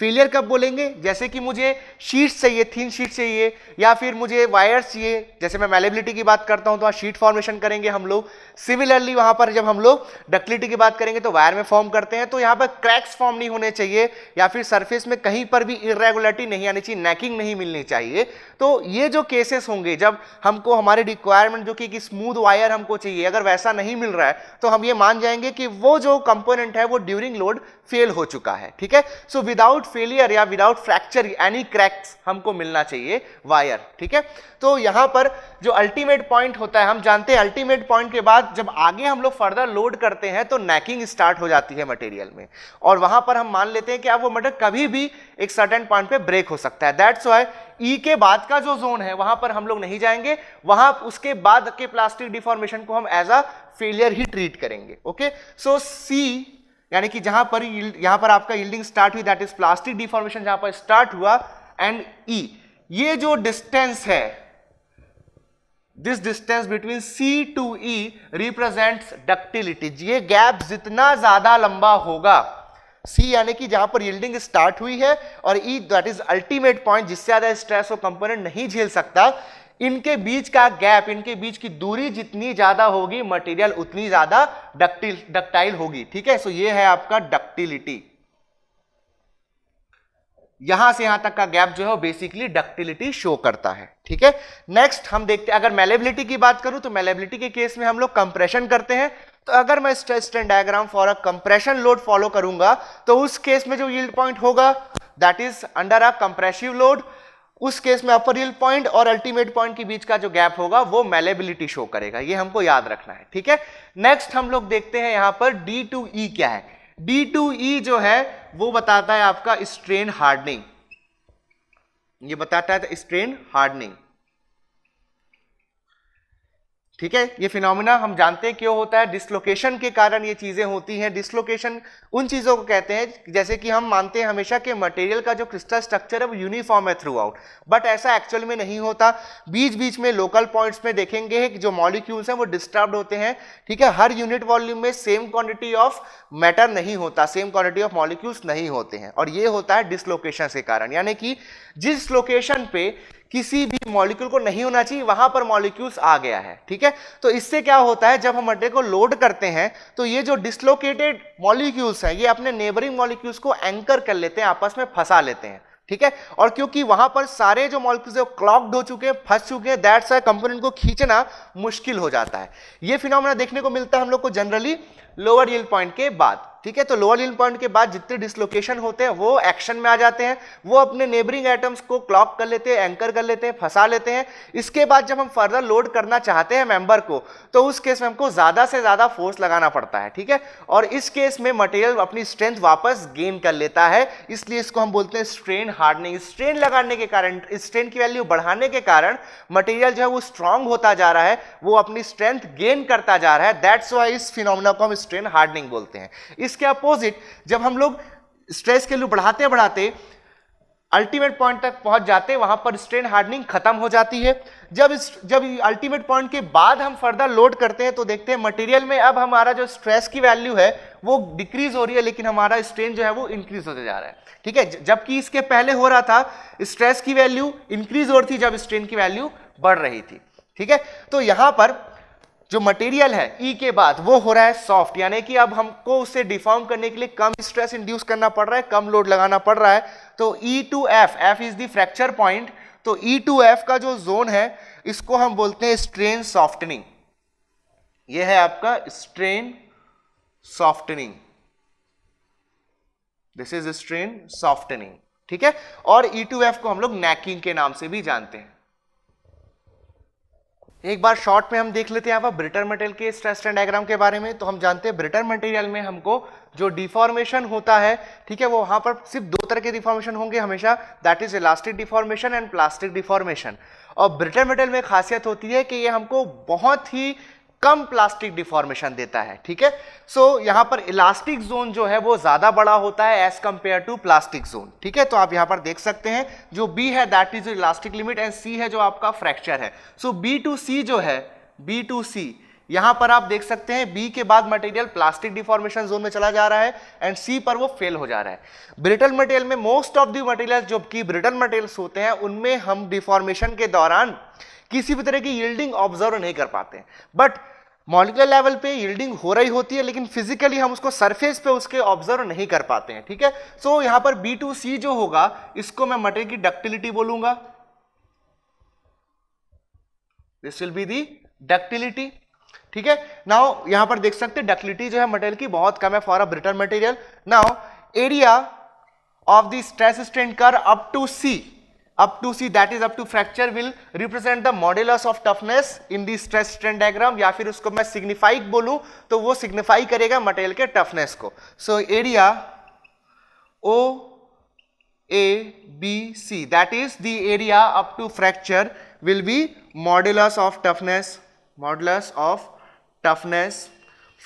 failure कब बोलेंगे जैसे कि मुझे शीट्स चाहिए थीन शीट चाहिए या फिर मुझे वायर्स चाहिए जैसे मैं मेलेबिलिटी की बात करता हूं तो वहाँ शीट फॉर्मेशन करेंगे हम लोग सिमिलरली वहाँ पर जब हम लोग डक्टिलिटी की बात करेंगे तो वायर में फॉर्म करते हैं तो यहाँ पर क्रैक्स फॉर्म नहीं होने चाहिए या फिर सर्फेस में कहीं पर भी इरेगुलरिटी नहीं आनी चाहिए नैकिंग नहीं मिलनी चाहिए तो ये जो केसेस होंगे जब हमको हमारे रिक्वायरमेंट जो कि स्मूथ वायर हमको चाहिए अगर वैसा नहीं मिल रहा है तो हम ये मान जाएंगे कि वो जो कंपोनेंट है वो ड्यूरिंग लोड फेल हो चुका है ठीक है सो विदाउट फेलियर या विदाउट फ्रैक्चर एनी क्रैक्स हमको मिलना चाहिए वायर ठीक है तो यहां पर जो अल्टीमेट पॉइंट होता है हम जानते हैं अल्टीमेट पॉइंट के बाद जब आगे हम लोग फर्दर लोड करते हैं तो नेकिंग स्टार्ट हो जाती है मटेरियल में और वहां पर हम मान लेते हैं कि अब वो मटर कभी भी एक सर्टन पॉइंट पे ब्रेक हो सकता है दैट्स वाई ई के बाद का जो जोन है वहां पर हम लोग नहीं जाएंगे वहां उसके बाद के प्लास्टिक डिफॉर्मेशन को हम एज अ फेलियर ही ट्रीट करेंगे ओके सो सी यानी कि जहां पर यहां पर आपका यील्डिंग स्टार्ट हुई दैट इज प्लास्टिक डिफॉर्मेशन जहां पर स्टार्ट हुआ एंड ई e. ये जो डिस्टेंस है this distance between C to E represent ductility ये गैप जितना ज्यादा लंबा होगा सी यानी कि जहां पर यील्डिंग स्टार्ट हुई है और E that is ultimate point जिससे ज्यादा स्ट्रेस और कंपोनेंट नहीं झेल सकता इनके बीच का गैप इनके बीच की दूरी जितनी ज्यादा होगी मटेरियल उतनी ज्यादा डक्टिल डक्टाइल होगी ठीक है सो ये है आपका डक्टिलिटी यहां से यहां तक का गैप जो है वो बेसिकली डक्टिलिटी शो करता है ठीक है नेक्स्ट हम देखते हैं अगर मेलेबिलिटी की बात करूं तो मेलेबिलिटी के केस में हम लोग कंप्रेशन करते हैं तो अगर मैं stress strain diagram for a compression load follow करूंगा तो उस केस में जो यील्ड पॉइंट होगा that is under a compressive load उस केस में अपर रियल पॉइंट और अल्टीमेट पॉइंट के बीच का जो गैप होगा वो मेलेबिलिटी शो करेगा ये हमको याद रखना है ठीक है नेक्स्ट हम लोग देखते हैं यहां पर डी टू ई क्या है डी टू ई जो है वो बताता है आपका स्ट्रेन हार्डनिंग ये बताता है स्ट्रेन हार्डनिंग ठीक है ये फिनोमिना हम जानते हैं क्यों होता है डिसलोकेशन के कारण ये चीज़ें होती हैं डिसलोकेशन उन चीज़ों को कहते हैं जैसे कि हम मानते हैं हमेशा कि मटेरियल का जो क्रिस्टल स्ट्रक्चर है वो यूनिफॉर्म है थ्रू आउट बट ऐसा एक्चुअल में नहीं होता बीच बीच में लोकल पॉइंट्स में देखेंगे कि जो मॉलिक्यूल्स हैं वो डिस्टर्ब होते हैं ठीक है हर यूनिट वॉल्यूम में सेम क्वान्टिटी ऑफ मैटर नहीं होता सेम क्वान्टिटी ऑफ मॉलिक्यूल्स नहीं होते हैं और ये होता है डिसलोकेशन के कारण यानी कि जिस लोकेशन पे किसी भी मॉलिक्यूल को नहीं होना चाहिए वहां पर मॉलिक्यूल्स आ गया है ठीक है तो इससे क्या होता है जब हम अड्डे को लोड करते हैं तो ये जो डिसलोकेटेड मॉलिक्यूल्स हैं ये अपने नेबरिंग मॉलिक्यूल्स को एंकर कर लेते हैं आपस में फंसा लेते हैं ठीक है और क्योंकि वहां पर सारे जो मॉलिक्यूल्स है क्लॉक्ड हो चुके हैं फंस चुके हैं दैट्स कंपोनेंट को खींचना मुश्किल हो जाता है ये फिनोमेना देखने को मिलता है हम लोग को जनरली लोअर यूल पॉइंट के बाद ठीक है तो लोअर यूल पॉइंट के बाद जितने डिसलोकेशन होते हैं वो एक्शन में आ जाते हैं वो अपने नेबरिंग आइटम्स को क्लॉक कर लेते हैं एंकर कर लेते हैं फंसा लेते हैं इसके बाद जब हम फर्दर लोड करना चाहते हैं मेंबर को तो उस केस में हमको ज़्यादा से ज़्यादा फोर्स लगाना पड़ता है ठीक है और इस केस में मटेरियल अपनी स्ट्रेंथ वापस गेन कर लेता है इसलिए इसको हम बोलते हैं स्ट्रेन हार्डनिंग स्ट्रेन लगाने के कारण स्ट्रेन की वैल्यू बढ़ाने के कारण मटेरियल जो है वो स्ट्रांग होता जा रहा है वो अपनी स्ट्रेंथ गेन करता जा रहा है दैट्स वाई इस फिनोमिना को हम स्ट्रेन हार्डनिंग बोलते हैं इसके अपोजिट जब हम लोग स्ट्रेस के लिए बढ़ाते बढ़ाते अल्टीमेट पॉइंट तक पहुंच जाते हैं वहां पर स्ट्रेन हार्डनिंग खत्म हो जाती है जब इस जब अल्टीमेट पॉइंट के बाद हम फर्दर लोड करते हैं तो देखते हैं मटेरियल में अब हमारा जो स्ट्रेस की वैल्यू है वो डिक्रीज हो रही है लेकिन हमारा स्ट्रेन जो है वो इंक्रीज होते जा रहा है ठीक है जबकि इसके पहले हो रहा था स्ट्रेस की वैल्यू इंक्रीज हो रही थी जब स्ट्रेन की वैल्यू बढ़ रही थी ठीक है तो यहां पर जो मटेरियल है ई e के बाद वो हो रहा है सॉफ्ट यानी कि अब हमको उसे डिफॉर्म करने के लिए कम स्ट्रेस इंड्यूस करना पड़ रहा है कम लोड लगाना पड़ रहा है तो E to F F is the fracture point तो ई टू एफ का जो जोन है इसको हम बोलते हैं स्ट्रेन सॉफ्टनिंग यह है आपका strain softening this is strain softening ठीक है और ई टू एफ को हम लोग नैकिंग के नाम से भी जानते हैं एक बार शॉर्ट में हम देख लेते हैं यहाँ पर ब्रिटर मटेरियल के स्ट्रेस स्ट्रेन डायग्राम के बारे में तो हम जानते हैं ब्रिटर मटेरियल में हमको जो डिफॉर्मेशन होता है ठीक है वो वहाँ पर सिर्फ दो तरह के डिफॉर्मेशन होंगे हमेशा that is elastic deformation and plastic deformation और ब्रिटर मटेरियल में खासियत होती है कि ये हमको बहुत ही कम प्लास्टिक डिफॉर्मेशन देता है ठीक है सो यहां पर इलास्टिक जोन जो है वो ज्यादा बड़ा होता है as compared to plastic zone ठीक है तो आप यहां पर देख सकते हैं जो बी है that is elastic limit and C है जो आपका फ्रैक्चर है सो बी टू सी जो है बी टू सी यहां पर आप देख सकते हैं बी के बाद मटेरियल प्लास्टिक डिफॉर्मेशन जोन में चला जा रहा है एंड सी पर वो फेल हो जा रहा है ब्रिटल मटेरियल में मोस्ट ऑफ दी मटेरियल जो कि ब्रिटल मटेरियल्स होते हैं उनमें हम डिफॉर्मेशन के दौरान किसी भी तरह की यील्डिंग ऑब्जर्व नहीं कर पाते बट मॉलिकुलर लेवल पे यील्डिंग हो रही होती है लेकिन फिजिकली हम उसको सरफेस पे उसके ऑब्जर्व नहीं कर पाते हैं ठीक है सो so, यहां पर बी टू सी जो होगा इसको मैं मटेरियल की डक्टिलिटी बोलूंगा this will be the ductility ठीक है नाउ यहां पर देख सकते हैं जो है मटेरियल की बहुत कम है for a brittle material now area of the stress strain curve up to C up to C that is up to fracture will represent the modulus of toughness in the stress strain diagram या फिर उसको मैं सिग्निफाइक बोलूं तो वो signify करेगा material के toughness को so area O A B C that is the area up to fracture will be modulus of toughness modulus of toughness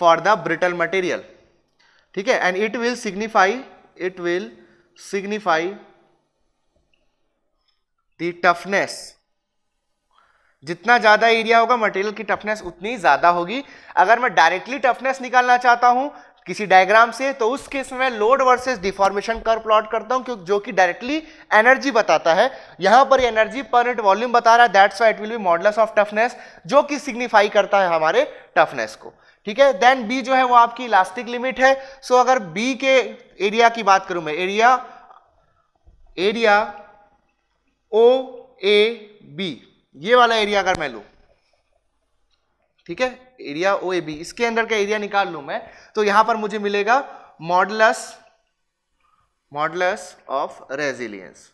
for the brittle material ठीक है and it will signify it will signify the toughness जितना ज़्यादा area होगा material की toughness उतनी ज़्यादा होगी अगर मैं डायरेक्टली टफनेस निकालना चाहता हूँ किसी डायग्राम से तो उस केस में load versus deformation curve plot करता हूं जो कि डायरेक्टली एनर्जी बताता है यहां पर एनर्जी पर इट वॉल्यूम बता रहा है that's it will be modulus of toughness जो कि सिग्निफाई करता है हमारे टफनेस को ठीक है देन बी जो है वो आपकी इलास्टिक लिमिट है सो so, अगर बी के एरिया की बात करूं मैं area area O A B ये वाला एरिया अगर मैं लू ठीक है एरिया ओ ए बी इसके अंदर का एरिया निकाल लू मैं तो यहां पर मुझे मिलेगा मॉडलस मॉडलस ऑफ रेजिलियंस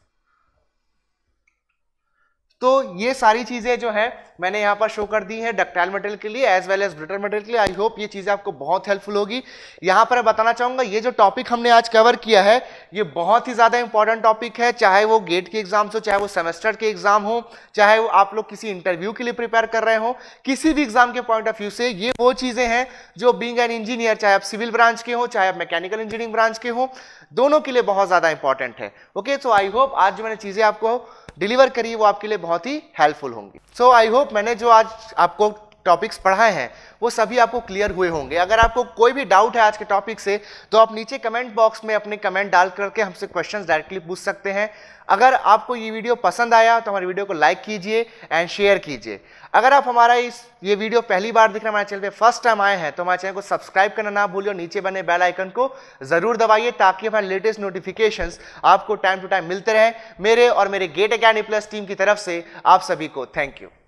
तो ये सारी चीज़ें जो है मैंने यहाँ पर शो कर दी है डक्टाइल मटेरियल के लिए as well as brittle material के लिए आई होप ये चीज़ें आपको बहुत हेल्पफुल होगी यहाँ पर बताना चाहूँगा ये जो टॉपिक हमने आज कवर किया है ये बहुत ही ज़्यादा इंपॉर्टेंट टॉपिक है चाहे वो गेट के एग्जाम्स हो चाहे वो सेमेस्टर के एग्जाम हो चाहे वो आप लोग किसी इंटरव्यू के लिए प्रिपेयर कर रहे हो किसी भी एग्जाम के पॉइंट ऑफ व्यू से ये वो चीज़ें हैं जो बींग एन इंजीनियर चाहे आप सिविल ब्रांच के हो चाहे आप मैकेनिकल इंजीनियरिंग ब्रांच के हो दोनों के लिए बहुत ज़्यादा इंपॉर्टेंट है ओके सो आई होप आज जो मैंने चीज़ें आपको डिलीवर करिए वो आपके लिए बहुत ही हेल्पफुल होंगी सो आई होप मैंने जो आज आपको टॉपिक्स पढ़ाए हैं वो सभी आपको क्लियर हुए होंगे अगर आपको कोई भी डाउट है आज के टॉपिक से तो आप नीचे कमेंट बॉक्स में अपने कमेंट डाल करके हमसे क्वेश्चंस डायरेक्टली पूछ सकते हैं अगर आपको ये वीडियो पसंद आया तो हमारी वीडियो को लाइक कीजिए एंड शेयर कीजिए अगर आप हमारा इस ये वीडियो पहली बार देख रहे हमारे चैनल पर फर्स्ट टाइम आए हैं तो हमारे चैनल को सब्सक्राइब करना ना भूलिए नीचे बने बेल आइकन को जरूर दबाइए ताकि हमारे लेटेस्ट नोटिफिकेशंस आपको टाइम टू टाइम मिलते रहें मेरे और मेरे गेट अकेडमी प्लस टीम की तरफ से आप सभी को थैंक यू